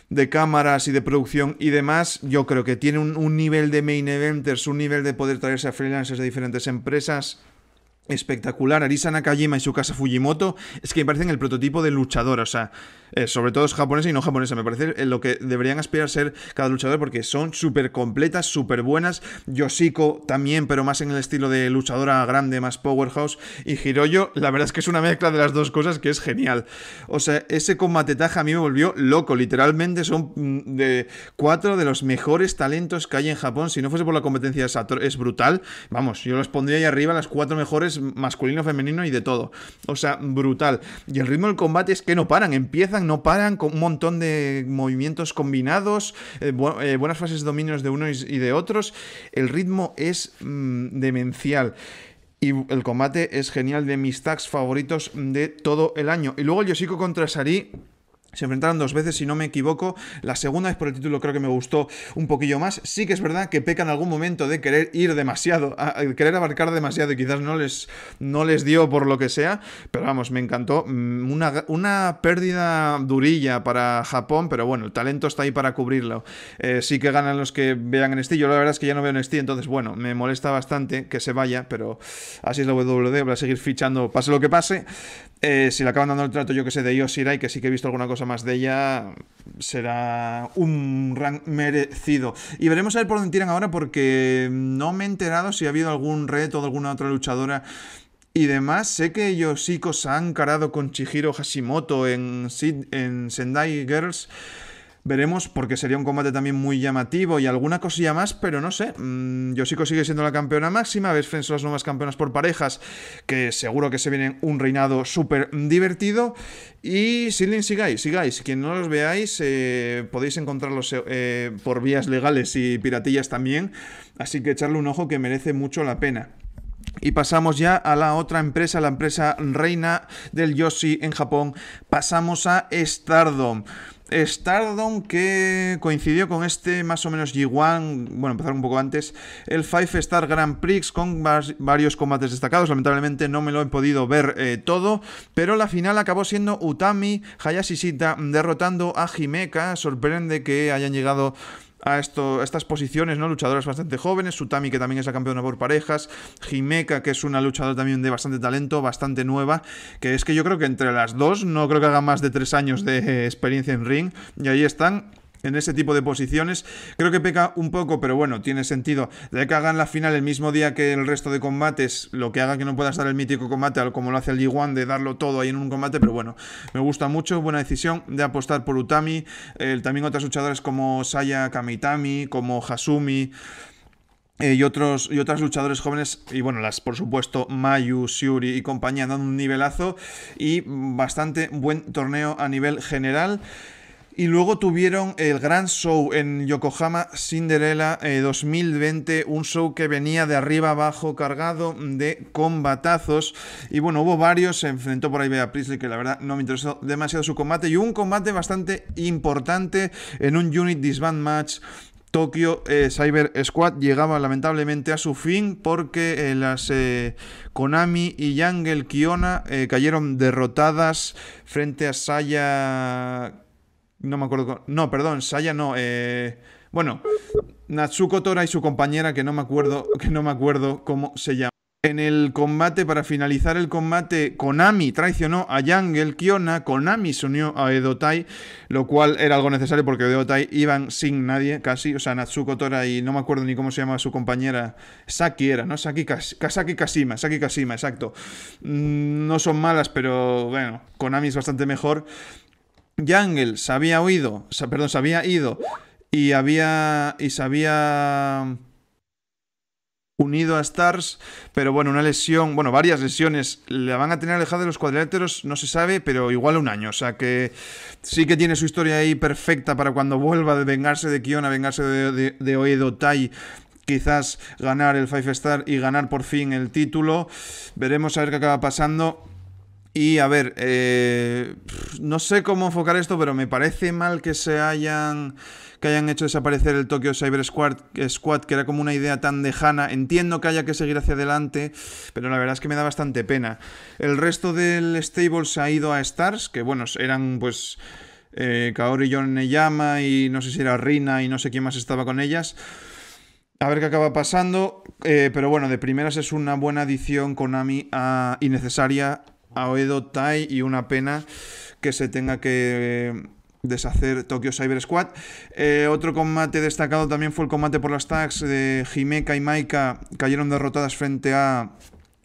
de cámaras y de producción y demás, yo creo que tiene un, nivel de main eventers, un nivel de poder traerse a freelancers de diferentes empresas espectacular. Arisa Nakajima y su casa Fujimoto es que me parecen el prototipo de luchador, o sea, eh, sobre todo es japonesa y no japonesa, me parece lo que deberían aspirar a ser cada luchador porque son súper completas, súper buenas. Yoshiko también, pero más en el estilo de luchadora grande, más powerhouse. Y Hiroyo, la verdad es que es una mezcla de las dos cosas que es genial. O sea, ese combate taja a mí me volvió loco, literalmente son mm, de cuatro de los mejores talentos que hay en Japón. Si no fuese por la competencia de es brutal, vamos, yo los pondría ahí arriba las cuatro mejores masculino, femenino y de todo. O sea, brutal. Y el ritmo del combate es que no paran, empiezan, no paran, con un montón de movimientos combinados, eh, eh, buenas fases de dominios de unos y, de otros. El ritmo es mm, demencial. Y el combate es genial de mis tags favoritos de todo el año. Y luego yo Yoshiko contra Sari se enfrentaron dos veces, si no me equivoco. La segunda es por el título creo que me gustó un poquillo más. Sí que es verdad que peca en algún momento de querer ir demasiado, querer abarcar demasiado y quizás no les, no les dio por lo que sea. Pero vamos, me encantó. Mm, una, pérdida durilla para Japón, pero bueno, el talento está ahí para cubrirlo. Eh, sí que ganan los que vean Steam, Yo la verdad es que ya no veo Steam, entonces bueno, me molesta bastante que se vaya, pero así es la WD, e, voy a seguir fichando, pase lo que pase. Eh, si le acaban dando el trato, yo que sé, de Yoshirai, que sí que he visto alguna cosa más de ella será un rank merecido. Y veremos a ver por dónde tiran ahora porque no me he enterado si ha habido algún reto de alguna otra luchadora y demás. Sé que Yoshiko se ha encarado con Chihiro Hashimoto en Sendai Girls. Veremos, porque sería un combate también muy llamativo y alguna cosilla más, pero no sé. Mm, Yoshiko sigue siendo la campeona máxima, ves son las nuevas campeonas por parejas, que seguro que se viene un reinado súper divertido. Y Silin sigáis, sigáis. Quien no los veáis, eh, podéis encontrarlos eh, por vías legales y piratillas también. Así que echarle un ojo que merece mucho la pena. Y pasamos ya a la otra empresa, la empresa reina del Yoshi en Japón. Pasamos a Stardom. Stardom que coincidió con este más o menos G1, bueno, empezaron un poco antes, el Five Star Grand Prix con varios combates destacados, lamentablemente no me lo he podido ver eh, todo, pero la final acabó siendo Utami Hayashishita derrotando a Himeka, sorprende que hayan llegado a, estas posiciones, ¿no? Luchadoras bastante jóvenes, Sutami, que también es la campeona por parejas, Jimeka, que es una luchadora también de bastante talento, bastante nueva, que es que yo creo que entre las dos, no creo que haga más de tres años de experiencia en ring, y ahí están en ese tipo de posiciones. Creo que peca un poco, pero bueno, tiene sentido. De que hagan la final el mismo día que el resto de combates, lo que haga que no puedas dar el mítico combate, como lo hace el g de darlo todo ahí en un combate, pero bueno, me gusta mucho, buena decisión de apostar por Utami. también otras luchadoras como Saya Kamitami, como Hasumi. Eh, y otros y otras luchadores jóvenes y bueno las por supuesto Mayu, Shuri y compañía dando un nivelazo y bastante buen torneo a nivel general y luego tuvieron el gran show en Yokohama Cinderella 2020, eh, un show que venía de arriba abajo cargado de combatazos. Y bueno, hubo varios, se enfrentó por ahí a Priestley, que la verdad no me interesó demasiado su combate. Y un combate bastante importante en un Unit Disband Match Tokyo eh, Cyber Squad llegaba lamentablemente a su fin porque eh, las Konami y Yangel Kiona cayeron derrotadas frente a Saya no me acuerdo. No, perdón, Saya no. Eh, bueno, Natsuko Tora y su compañera, que no me acuerdo, que no me acuerdo cómo se llama. En el combate, para finalizar el combate, Konami traicionó a Yang el Kiona, Konami se unió a Edotai, lo cual era algo necesario porque Edotai iban sin nadie casi, o sea, Natsuko Tora y no me acuerdo ni cómo se llamaba su compañera, Saki era, ¿no? Saki Kashima, Saki Kashima, exacto. Mm, no son malas, pero bueno, Konami es bastante mejor Jungle se había oído, perdón, se había ido y había y se había unido a Stars, pero bueno, una lesión, bueno, varias lesiones, la van a tener alejada de los cuadriláteros, no se sabe, pero igual un año, o sea que sí que tiene su historia ahí perfecta para cuando vuelva de vengarse de a vengarse de, de, de Oedo Tai, quizás ganar el Five Star y ganar por fin el título, veremos a ver qué acaba pasando, y a ver, eh, no sé cómo enfocar esto, pero me parece mal que se hayan que hayan hecho desaparecer el Tokyo Cyber Squad, que era como una idea tan lejana. Entiendo que haya que seguir hacia adelante, pero la verdad es que me da bastante pena. El resto del stable se ha ido a Stars, que bueno, eran pues eh, y John Neyama. y no sé si era Rina y no sé quién más estaba con ellas. A ver qué acaba pasando, eh, pero bueno, de primeras es una buena adición Konami a, innecesaria Aoedo Tai y una pena que se tenga que eh, deshacer Tokyo Cyber Squad. Eh, otro combate destacado también fue el combate por las tags de Jimeka y Maika. Cayeron derrotadas frente a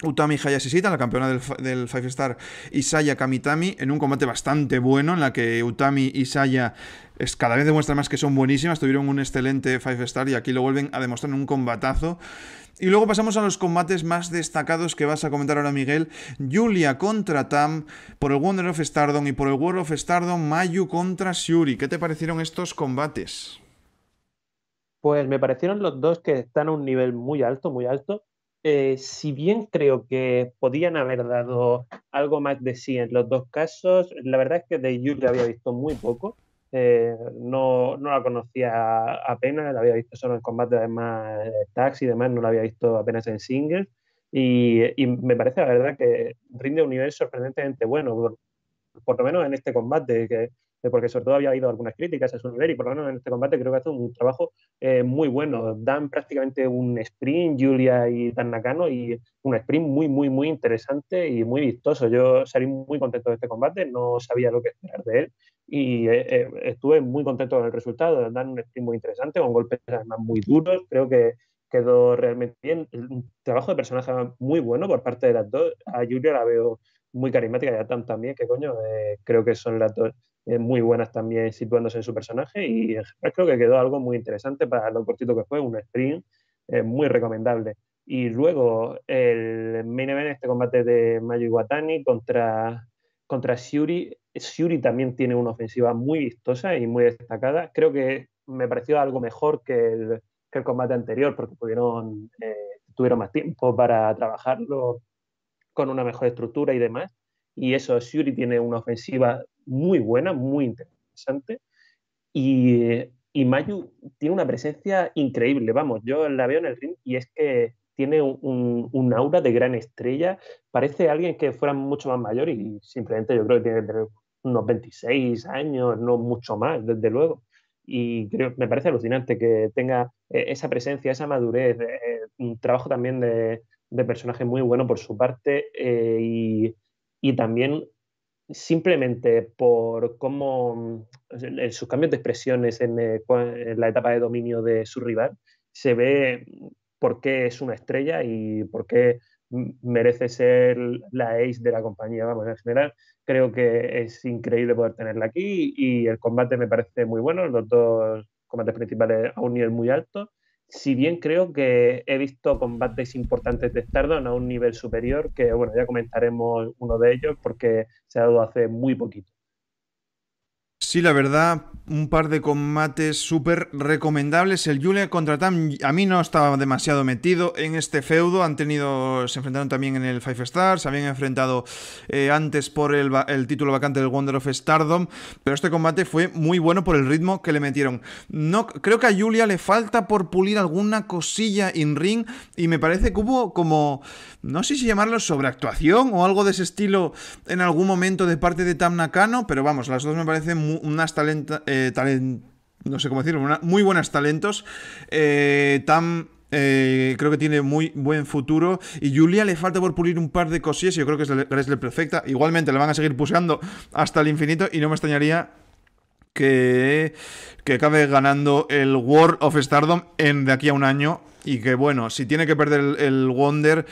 Utami Hayashishita, la campeona del, del, Five Star Isaya Kamitami, en un combate bastante bueno en la que Utami y Isaya cada vez demuestran más que son buenísimas, tuvieron un excelente Five Star y aquí lo vuelven a demostrar en un combatazo y luego pasamos a los combates más destacados que vas a comentar ahora, Miguel. Julia contra Tam por el Wonder of Stardom y por el World of Stardom, Mayu contra Shuri. ¿Qué te parecieron estos combates? Pues me parecieron los dos que están a un nivel muy alto, muy alto. Eh, si bien creo que podían haber dado algo más de sí en los dos casos, la verdad es que de Julia había visto muy poco. Eh, no, no, la conocía apenas, la había visto solo en combate, además eh, tax y demás, no la había visto apenas en singles. Y, me parece la verdad que rinde un nivel sorprendentemente bueno, por, lo menos en este combate, porque sobre todo había habido algunas críticas a su nivel y por lo menos en este combate creo que hace un trabajo eh, muy bueno. Dan prácticamente un sprint, Julia y Dan Nakano, y un sprint muy, muy, muy interesante y muy vistoso. Yo salí muy contento de este combate, no sabía lo que esperar de él y eh, eh, estuve muy contento con el resultado. Dan un sprint muy interesante, con golpes además muy duros. Creo que quedó realmente bien. Un trabajo de personaje muy bueno por parte de las dos. A Julia la veo muy carismática y a Tam también, que coño, eh, creo que son las dos muy buenas también situándose en su personaje y creo que quedó algo muy interesante para lo cortito que fue, un sprint muy recomendable. Y luego el main event, este combate de Mayu Iwatani contra, contra Shuri, Shuri también tiene una ofensiva muy vistosa y muy destacada. Creo que me pareció algo mejor que el, combate anterior porque pudieron, eh, tuvieron más tiempo para trabajarlo con una mejor estructura y demás. Y eso, Shuri tiene una ofensiva muy buena, muy interesante. Y, y Mayu tiene una presencia increíble. Vamos, yo la veo en el ring y es que tiene un, aura de gran estrella. Parece alguien que fuera mucho más mayor y simplemente yo creo que tiene que tener unos 26 años, no mucho más, desde luego. Y creo, me parece alucinante que tenga eh, esa presencia, esa madurez, eh, eh, un trabajo también de, personaje muy bueno por su parte y, también simplemente por cómo mm, sus cambios de expresiones en la etapa de dominio de su rival, se ve mm, por qué es una estrella y por qué merece ser la ace de la compañía, vamos, en general. Creo que es increíble poder tenerla aquí y el combate me parece muy bueno, los dos combates principales a un nivel muy alto. Si bien creo que he visto combates importantes de Stardom a un nivel superior, que bueno, ya comentaremos uno de ellos porque se ha dado hace muy poquito. Sí, la verdad, un par de combates súper recomendables. El Julia contra Tam, a mí no estaba demasiado metido en este feudo. Han tenido, se enfrentaron también en el Five Stars, se habían enfrentado eh, antes por el, título vacante del Wonder of Stardom. Pero este combate fue muy bueno por el ritmo que le metieron. No, creo que a Julia le falta por pulir alguna cosilla in ring. Y me parece que hubo como, no sé si llamarlo sobreactuación o algo de ese estilo en algún momento de parte de Tam Nakano. Pero vamos, las dos me parecen muy unas talentas... Eh, talent, no sé cómo decirlo, muy buenas talentos, eh, ...Tam... Eh, creo que tiene muy buen futuro. Y Julia le falta por pulir un par de cosillas. Yo creo que es la perfecta. Igualmente le van a seguir puseando hasta el infinito. Y no me extrañaría que, que acabe ganando el World of Stardom en, de aquí a un año. Y que bueno, si tiene que perder el Wonder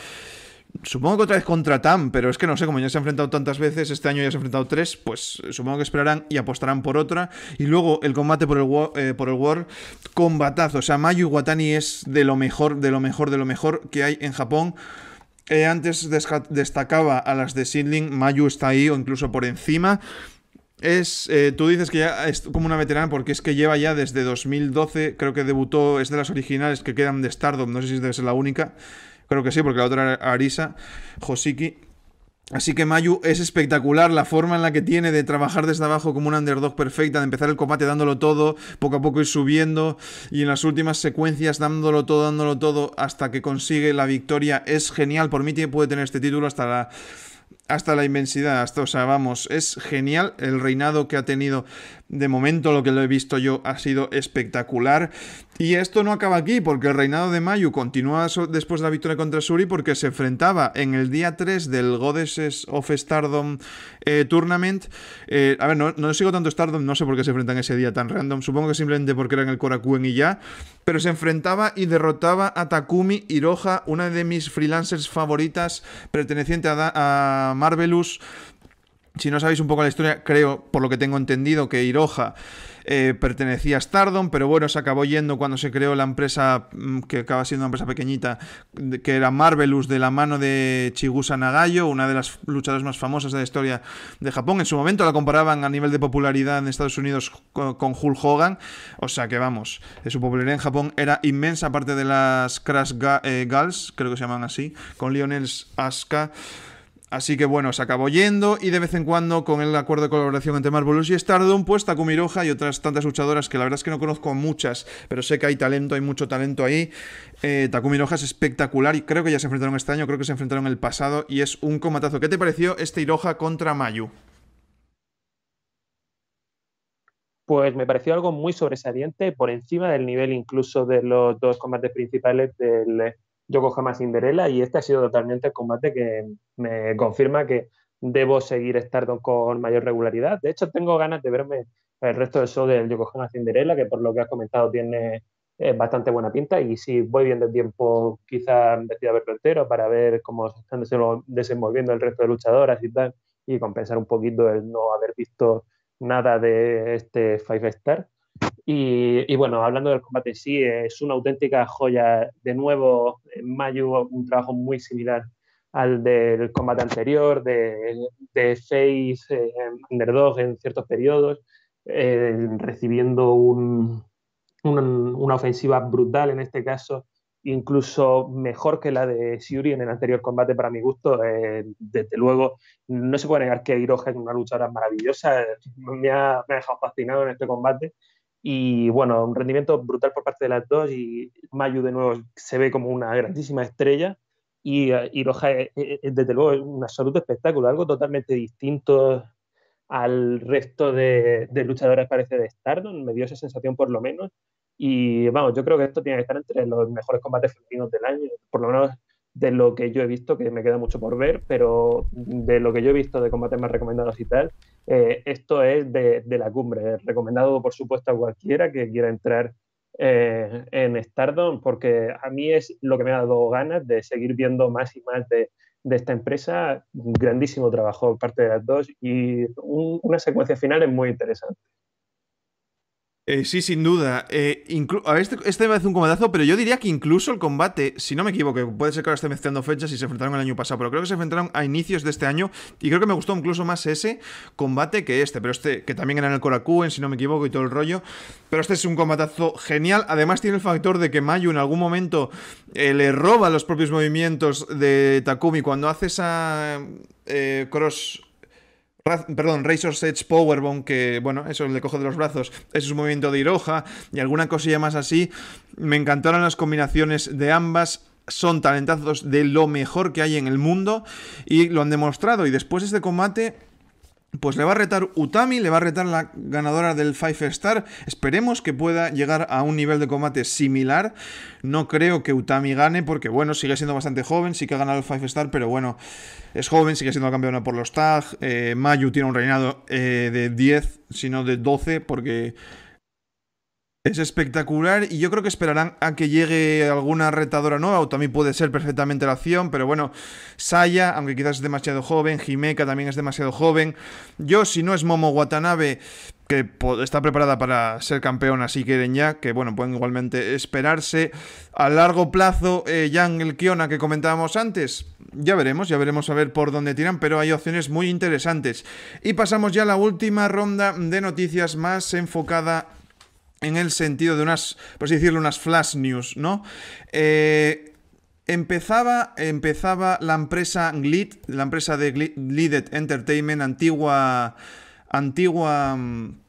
Supongo que otra vez contra Tam, pero es que no sé, como ya se ha enfrentado tantas veces, este año ya se ha enfrentado tres, pues eh, supongo que esperarán y apostarán por otra. Y luego el combate por el, eh, por el World, combatazo. O sea, Mayu Watani es de lo mejor, de lo mejor, de lo mejor que hay en Japón. Eh, antes destacaba a las de Sidling, Mayu está ahí o incluso por encima. Es, tú dices que ya es como una veterana porque es que lleva ya desde 2012, creo que debutó, es de las originales que quedan de Stardom, no sé si debe ser la única. Creo que sí, porque la otra era Arisa Josiki. Así que Mayu es espectacular la forma en la que tiene de trabajar desde abajo como un underdog perfecta, de empezar el combate dándolo todo, poco a poco ir subiendo y en las últimas secuencias dándolo todo, dándolo todo hasta que consigue la victoria. Es genial, por mí puede tener este título hasta la hasta la inmensidad, hasta, o sea, vamos, es genial el reinado que ha tenido de momento lo que lo he visto yo ha sido espectacular. Y esto no acaba aquí, porque el reinado de Mayu continúa después de la victoria contra Suri, porque se enfrentaba en el día 3 del Goddesses of Stardom eh, Tournament. Eh, a ver, no, sigo tanto Stardom, no sé por qué se enfrentan ese día tan random. Supongo que simplemente porque eran el Korakuen y ya. Pero se enfrentaba y derrotaba a Takumi Hiroha, una de mis freelancers favoritas, perteneciente a, a Marvelous. Si no sabéis un poco la historia, creo, por lo que tengo entendido, que Hiroha eh, pertenecía a Stardom, pero bueno, se acabó yendo cuando se creó la empresa, mm, que acaba siendo una empresa pequeñita, que era Marvelous, de la mano de Chigusa Nagayo, una de las luchadoras más famosas de la historia de Japón. En su momento la comparaban a nivel de popularidad en Estados Unidos con, Hulk Hogan, o sea que vamos, su popularidad en Japón era inmensa, aparte de las Crash Girls, eh, creo que se llaman así, con Lionel Asuka. Así que bueno, se acabó yendo y de vez en cuando con el acuerdo de colaboración entre Marvelous y Stardom, pues Takumi Roja y otras tantas luchadoras que la verdad es que no conozco muchas, pero sé que hay talento, hay mucho talento ahí. Eh, Takumi Roja es espectacular y creo que ya se enfrentaron este año, creo que se enfrentaron el pasado y es un comatazo. ¿Qué te pareció este Iroha contra Mayu? Pues me pareció algo muy sobresaliente, por encima del nivel incluso de los dos combates principales del Yoko Cinderella y este ha sido totalmente el combate que me confirma que debo seguir estando con mayor regularidad. De hecho, tengo ganas de verme el resto del show del Yokohama Cinderella, que por lo que has comentado tiene eh, bastante buena pinta. Y si voy viendo el tiempo, quizás decida verlo entero para ver cómo se están desenvolviendo el resto de luchadoras y tal, y compensar un poquito el no haber visto nada de este Five Star. Y, bueno, hablando del combate sí, es una auténtica joya. De nuevo, en mayo un trabajo muy similar al del combate anterior, de, de eh, en underdog en ciertos periodos, eh, recibiendo una ofensiva brutal en este caso, incluso mejor que la de Siuri en el anterior combate para mi gusto. Eh, desde luego, no se puede negar que Hiroja es una luchadora maravillosa, me ha dejado fascinado en este combate y bueno, un rendimiento brutal por parte de las dos y Mayu de nuevo se ve como una grandísima estrella y, eh, y Roja eh, eh, desde luego es un absoluto espectáculo, algo totalmente distinto al resto de, de luchadoras parece de Stardom, me dio esa sensación por lo menos y vamos, yo creo que esto tiene que estar entre los mejores combates femeninos del año, por lo menos de lo que yo he visto, que me queda mucho por ver, pero de lo que yo he visto de combates más recomendados y tal, eh, esto es de, la cumbre. recomendado, por supuesto, a cualquiera que quiera entrar eh, en Stardom, porque a mí es lo que me ha dado ganas de seguir viendo más y más de, esta empresa. Grandísimo trabajo por parte de las dos y una secuencia final es muy interesante. Eh, sí, sin duda. Eh, este, este, me hace un combate, pero yo diría que incluso el combate, si no me equivoco, puede ser que ahora esté mezclando fechas y se enfrentaron el año pasado, pero creo que se enfrentaron a inicios de este año y creo que me gustó incluso más ese combate que este, pero este, que también era en el Korakuen, si no me equivoco, y todo el rollo. Pero este es un combatazo genial. Además, tiene el factor de que Mayu en algún momento eh, le roba los propios movimientos de Takumi cuando hace esa cross perdón, Razor's Edge Powerbomb, que bueno, eso le cojo de los brazos, ese es un movimiento de Iroha y alguna cosilla más así. Me encantaron las combinaciones de ambas son talentazos de lo mejor que hay en el mundo y lo han demostrado. Y después de este combate pues le va a retar Utami, le va a retar la ganadora del Five Star. Esperemos que pueda llegar a un nivel de combate similar. No creo que Utami gane porque, bueno, sigue siendo bastante joven. Sí que ha ganado el Five Star, pero bueno, es joven, sigue siendo campeona por los tag. Eh, Mayu tiene un reinado eh, de 10, sino de 12, porque es espectacular y yo creo que esperarán a que llegue alguna retadora nueva, o también puede ser perfectamente la acción, pero bueno, Saya, aunque quizás es demasiado joven, Jimeka también es demasiado joven. Yo, si no es Momo Watanabe, que está preparada para ser campeona así quieren ya, que bueno, pueden igualmente esperarse. A largo plazo, eh, Yang el Kiona que comentábamos antes, ya veremos, ya veremos a ver por dónde tiran, pero hay opciones muy interesantes. Y pasamos ya a la última ronda de noticias más enfocada en el sentido de unas, por así decirlo, unas flash news, ¿no? Eh, empezaba, empezaba la empresa Glit... la empresa de Glided Entertainment, antigua, antigua mm,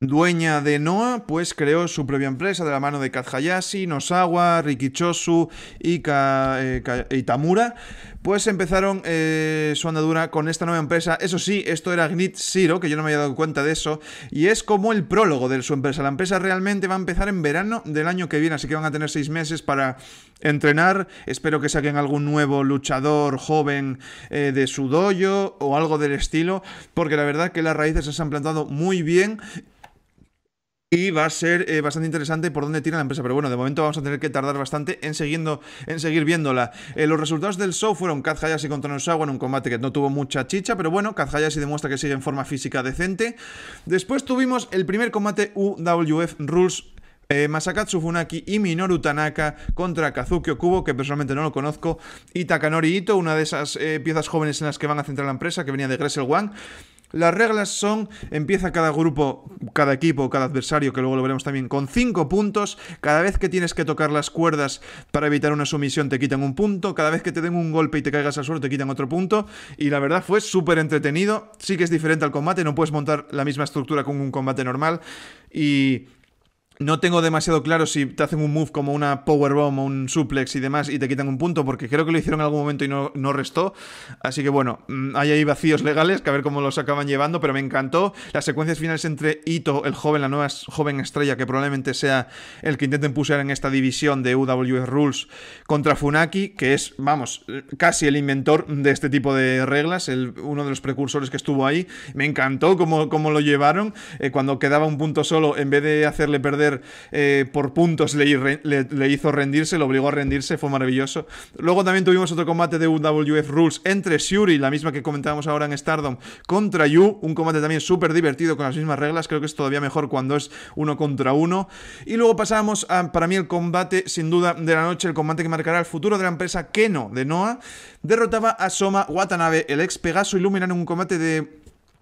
Dueña de Noah, pues creó su propia empresa de la mano de Kazhayashi, Nosawa, Rikichosu y eh, Ka, Pues empezaron eh, su andadura con esta nueva empresa. Eso sí, esto era Gnit Zero, que yo no me había dado cuenta de eso. Y es como el prólogo de su empresa. La empresa realmente va a empezar en verano del año que viene, así que van a tener seis meses para entrenar. Espero que saquen algún nuevo luchador joven eh, de su dojo o algo del estilo, porque la verdad que las raíces se han plantado muy bien. Y va a ser eh, bastante interesante por dónde tira la empresa. Pero bueno, de momento vamos a tener que tardar bastante en, en seguir viéndola. Eh, los resultados del show fueron Kaz Hayashi contra Nozawa en un combate que no tuvo mucha chicha. Pero bueno, Kaz Hayashi demuestra que sigue en forma física decente. Después tuvimos el primer combate UWF Rules eh, Masakatsu Funaki y Minoru Tanaka contra Kazuki Okubo, que personalmente no lo conozco, y Takanori Ito, una de esas piezas jóvenes en las que van a centrar la empresa, que venía de Gressel One. Las reglas son, empieza cada grupo, cada equipo, cada adversario, que luego lo veremos también, con 5 puntos. Cada vez que tienes que tocar las cuerdas para evitar una sumisión te quitan un punto. Cada vez que te den un golpe y te caigas al suelo te quitan otro punto. Y la verdad fue súper entretenido. Sí que es diferente al combate, no puedes montar la misma estructura con un combate normal. Y no tengo demasiado claro si te hacen un move como una powerbomb o un suplex y demás y te quitan un punto, porque creo que lo hicieron en algún momento y no, restó. Así que bueno, mm, hay ahí vacíos legales que a ver cómo los acaban llevando, pero me encantó. Las secuencias finales entre Ito, el joven, la nueva joven estrella, que probablemente sea el que intenten pusear en esta división de UWS e Rules, contra Funaki, que es, vamos, casi el inventor de este tipo de reglas, el, uno de los precursores que estuvo ahí. Me encantó cómo, lo llevaron. Eh, cuando quedaba un punto solo, en vez de hacerle perder eh, por puntos le, hizo rendirse, lo obligó a rendirse, fue maravilloso. Luego también tuvimos otro combate de WF Rules entre Shuri, la misma que comentábamos ahora en Stardom, contra Yu, un combate también súper divertido con las mismas reglas, creo que es todavía mejor cuando es uno contra uno. Y luego pasamos a, para mí, el combate sin duda de la noche, el combate que marcará el futuro de la empresa Keno de Noah, derrotaba a Soma Watanabe, el ex Pegaso Illumina, en un combate de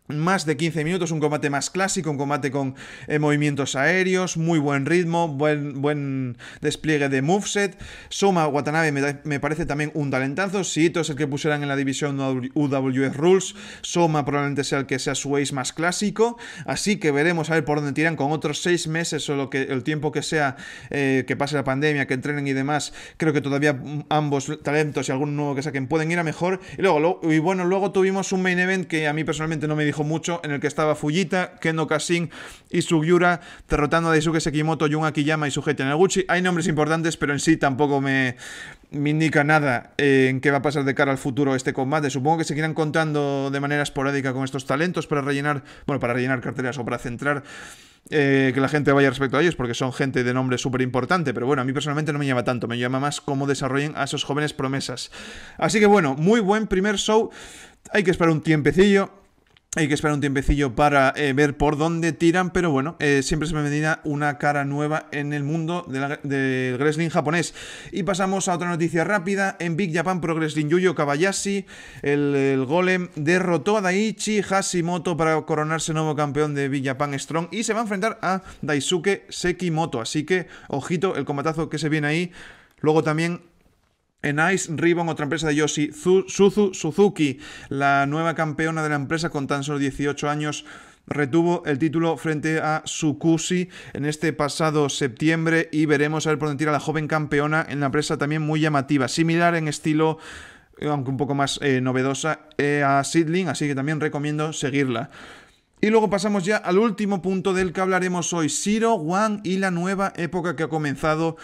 más de 15 minutos, un combate más clásico, un combate con eh, movimientos aéreos, muy buen ritmo, buen, buen despliegue de moveset. Soma Watanabe me, parece también un talentazo. Si Ito es el que pusieran en la división UWF e Rules, Soma probablemente sea el que sea su ace más clásico. Así que veremos a ver por dónde tiran con otros 6 meses o lo que, el tiempo que sea eh, que pase la pandemia, que entrenen y demás. Creo que todavía mm, ambos talentos y algún nuevo que saquen pueden ir a mejor. Y, luego, y bueno, luego tuvimos un main event que a mí personalmente no me dijo mucho, en el que estaba Fujita, Kendo Kashin y Sugiura, derrotando a Daisuke Sekimoto, Jun Akiyama y Sujeta Naguchi. Hay nombres importantes, pero en sí tampoco me, indica nada eh, en qué va a pasar de cara al futuro este combate. Supongo que seguirán contando de manera esporádica con estos talentos para rellenar, bueno, para rellenar carteras o para centrar eh, que la gente vaya respecto a ellos, porque son gente de nombre súper importante, pero bueno, a mí personalmente no me llama tanto, me llama más cómo desarrollen a esos jóvenes promesas. Así que bueno, muy buen primer show, hay que esperar un tiempecillo, hay que esperar un tiempecillo para eh, ver por dónde tiran, pero bueno, eh, siempre se me venía una cara nueva en el mundo del wrestling japonés. Y pasamos a otra noticia rápida. En Big Japan Pro Wrestling, Yuyo Kabayashi, el, golem, derrotó a Daichi Hashimoto para coronarse nuevo campeón de Big Japan Strong y se va a enfrentar a Daisuke Sekimoto. Así que, ojito, el combatazo que se viene ahí. Luego también en Ice Ribbon, otra empresa de Yoshi, Suzu Suzuki, la nueva campeona de la empresa con tan solo 18 años retuvo el título frente a Sukusi en este pasado septiembre y veremos a ver por dónde tira la joven campeona en la empresa también muy llamativa, similar en estilo eh, aunque un poco más eh, novedosa eh, a Sidling, así que también recomiendo seguirla. Y luego pasamos ya al último punto del que hablaremos hoy, Zero One y la nueva época que ha comenzado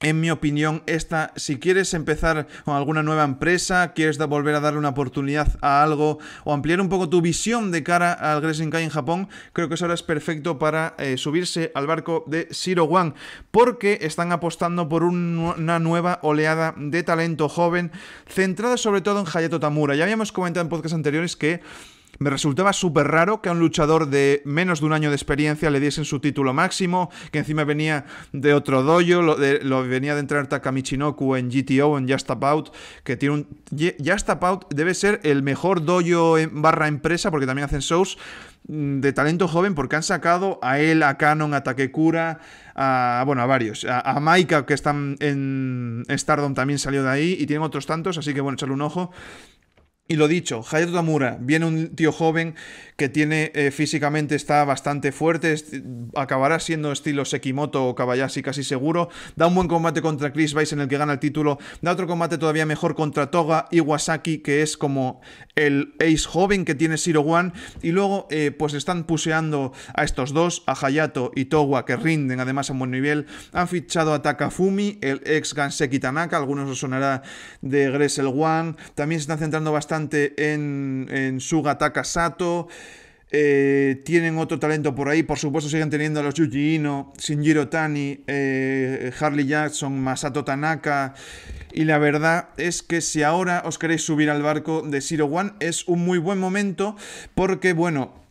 en mi opinión, esta, si quieres empezar con alguna nueva empresa, quieres volver a darle una oportunidad a algo o ampliar un poco tu visión de cara al Kai en Japón, creo que eso ahora es perfecto para eh, subirse al barco de Siro One, porque están apostando por una nueva oleada de talento joven, centrada sobre todo en Hayato Tamura. Ya habíamos comentado en podcasts anteriores que me resultaba súper raro que a un luchador de menos de un año de experiencia le diesen su título máximo, que encima venía de otro dojo, lo, de, lo venía de entrar Takamichinoku en GTO, en Just About, que tiene un... Just About debe ser el mejor dojo en barra empresa, porque también hacen shows mm, de talento joven porque han sacado a él, a Canon, a Takekura, a, bueno, a varios. A, a Maika, que están en Stardom, también salió de ahí y tienen otros tantos, así que bueno, echarle un ojo. Y lo dicho, Hayato Tamura, viene un tío joven que tiene eh, físicamente está bastante fuerte, acabará siendo estilo Sekimoto o Kabayashi casi seguro, da un buen combate contra Chris Weiss en el que gana el título, da otro combate todavía mejor contra Toga Iwasaki, que es como el ace joven que tiene Siro One, y luego eh, pues están puseando a estos dos, a Hayato y toga que rinden además a buen nivel, han fichado a Takafumi, el ex Ganseki Tanaka, algunos os sonará de Gresel One, también se están centrando bastante en, en Suga Takasato, eh, tienen otro talento por ahí, por supuesto siguen teniendo a los Yuji Ino, Shinjiro Tani, eh, Harley Jackson, Masato Tanaka. Y la verdad es que si ahora os queréis subir al barco de Zero One es un muy buen momento porque, bueno,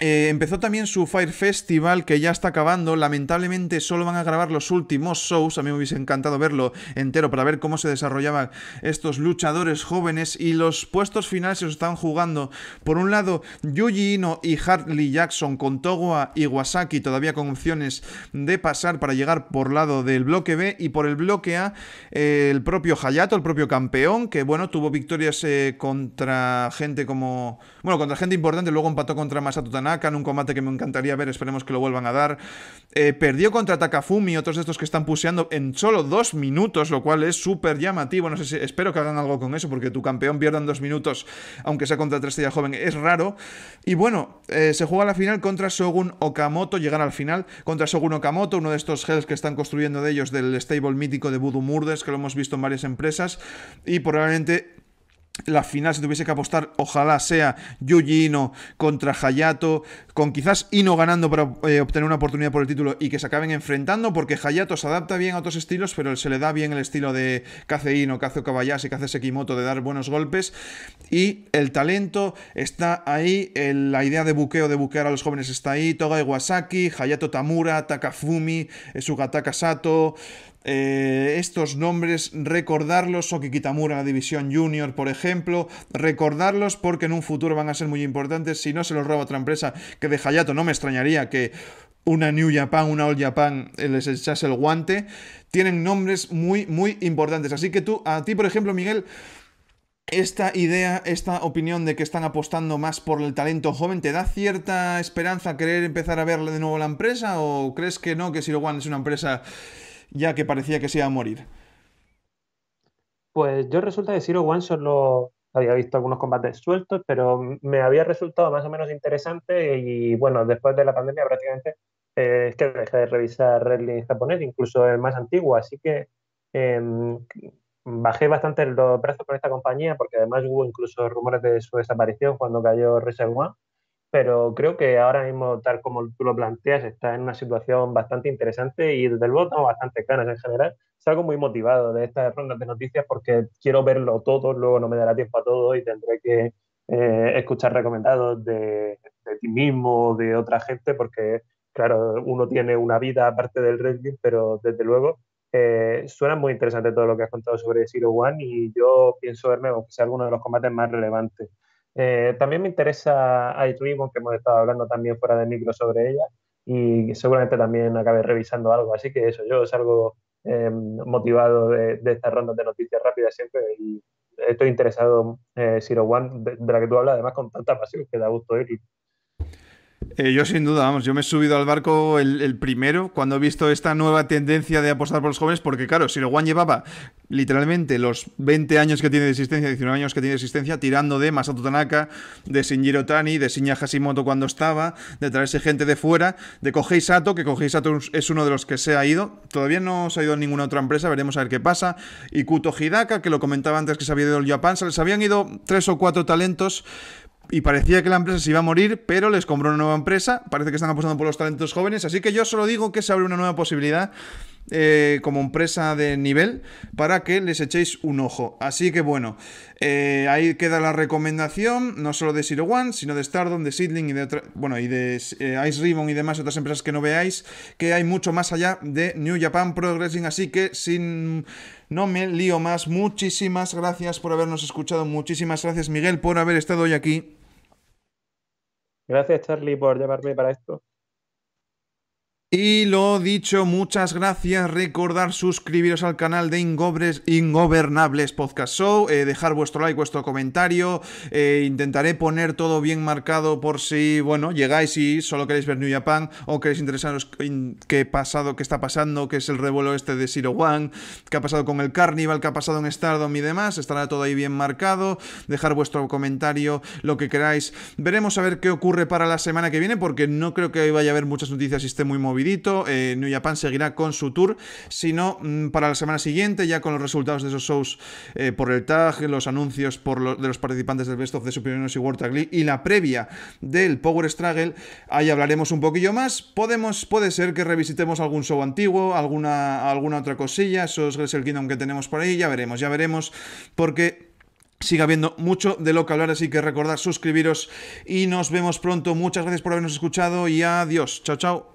eh, empezó también su Fire Festival que ya está acabando. Lamentablemente solo van a grabar los últimos shows. A mí me hubiese encantado verlo entero para ver cómo se desarrollaban estos luchadores jóvenes y los puestos finales se están jugando. Por un lado, Yuji Ino y Hartley Jackson con Togua y Wasaki todavía con opciones de pasar para llegar por lado del bloque B y por el bloque A eh, el propio Hayato, el propio campeón, que bueno, tuvo victorias eh, contra gente como... Bueno, contra gente importante, luego empató contra Masato nakan un combate que me encantaría ver, esperemos que lo vuelvan a dar. Eh, perdió contra Takafumi, otros de estos que están puseando en solo dos minutos, lo cual es súper llamativo. No sé si, espero que hagan algo con eso, porque tu campeón pierda en dos minutos, aunque sea contra Tres Joven, es raro. Y bueno, eh, se juega la final contra Shogun Okamoto, llegar al final contra Shogun Okamoto, uno de estos hells que están construyendo de ellos del stable mítico de Voodoo Murders, que lo hemos visto en varias empresas, y probablemente la final si tuviese que apostar, ojalá sea Yuji Ino contra Hayato, con quizás Ino ganando para eh, obtener una oportunidad por el título y que se acaben enfrentando, porque Hayato se adapta bien a otros estilos, pero se le da bien el estilo de Kaze Ino, Kaze Kobayashi, Kaze Sekimoto, de dar buenos golpes. Y el talento está ahí, la idea de buqueo, de buquear a los jóvenes está ahí, Toga Iwasaki, Hayato Tamura, Takafumi, Sugataka Sato, eh, estos nombres, recordarlos, Soki Kitamura, la división junior, por ejemplo, recordarlos porque en un futuro van a ser muy importantes, si no se los roba otra empresa, que de Hayato no me extrañaría que una New Japan, una Old Japan eh, les echase el guante, tienen nombres muy, muy importantes. Así que tú, a ti, por ejemplo, Miguel, esta idea, esta opinión de que están apostando más por el talento joven, ¿te da cierta esperanza querer empezar a verle de nuevo la empresa? ¿O crees que no, que lo One es una empresa ya que parecía que se iba a morir? Pues yo resulta que Zero One solo había visto algunos combates sueltos, pero me había resultado más o menos interesante y bueno, después de la pandemia prácticamente eh, es que dejé de revisar wrestling japonés, incluso el más antiguo, así que em, bajé bastante los brazos con esta compañía porque además hubo incluso rumores de su desaparición cuando cayó One pero creo que ahora mismo, tal como tú lo planteas, está en una situación bastante interesante y desde luego estamos bastante ganas en general. Salgo muy motivado de estas rondas de noticias porque quiero verlo todo, luego no me dará tiempo a todo y tendré que eh, escuchar recomendados de, de, ti mismo, o de otra gente, porque claro, uno tiene una vida aparte del wrestling, pero desde luego eh, suena muy interesante todo lo que has contado sobre Zero One y yo pienso verme, aunque sea alguno de los combates más relevantes. Eh, también me interesa Itrimo, que hemos estado hablando también fuera de micro sobre ella, y seguramente también acabe revisando algo. Así que eso, yo salgo em, motivado de, estas rondas de noticias rápidas siempre y estoy interesado, siro eh, One, de, la que tú hablas, además con tanta pasión, que da gusto ir. Eh, yo sin duda, vamos, yo me he subido al barco el, primero cuando he visto esta nueva tendencia de apostar por los jóvenes, porque claro, si One llevaba literalmente los 20 años que tiene de existencia, 19 años que tiene de existencia, tirando de Masato Tanaka, de Shinjiro Tani, de Shinya Hashimoto cuando estaba, de traerse gente de fuera, de Kohei Sato, que Kohei Sato es uno de los que se ha ido, todavía no se ha ido a ninguna otra empresa, veremos a ver qué pasa, y Kuto Hidaka, que lo comentaba antes que se había ido el Japan, se les habían ido tres o cuatro talentos y parecía que la empresa se iba a morir, pero les compró una nueva empresa. Parece que están apostando por los talentos jóvenes. Así que yo solo digo que se abre una nueva posibilidad eh, como empresa de nivel para que les echéis un ojo. Así que bueno, eh, ahí queda la recomendación, no solo de Zero One, sino de Stardom, de Seedling y de, bueno, y de eh, Ice Ribbon y demás otras empresas que no veáis, que hay mucho más allá de New Japan Progressing. Así que sin... No me lío más. Muchísimas gracias por habernos escuchado. Muchísimas gracias, Miguel, por haber estado hoy aquí. Gracias, Charlie, por llamarme para esto. Y lo dicho, muchas gracias. Recordar suscribiros al canal de Ingobres, Ingobernables Podcast Show, eh, dejar vuestro like, vuestro comentario. Eh, intentaré poner todo bien marcado por si, bueno, llegáis y solo queréis ver New Japan o queréis interesaros en qué pasado, qué está pasando, qué es el revuelo este de Zero One, qué ha pasado con el Carnival, qué ha pasado en Stardom y demás. Estará todo ahí bien marcado. Dejar vuestro comentario, lo que queráis. Veremos a ver qué ocurre para la semana que viene, porque no creo que vaya a haber muchas noticias y esté muy movido eh, New Japan seguirá con su tour, sino mm, para la semana siguiente, ya con los resultados de esos shows eh, por el tag, los anuncios por de los participantes del Best of de Super y World Tag League y la previa del Power Struggle, ahí hablaremos un poquillo más. Podemos, puede ser que revisitemos algún show antiguo, alguna, alguna otra cosilla, esos Wrestle Kingdom que tenemos por ahí, ya veremos, ya veremos, porque sigue habiendo mucho de lo que hablar, así que recordad suscribiros y nos vemos pronto. Muchas gracias por habernos escuchado y adiós. Chao, chao.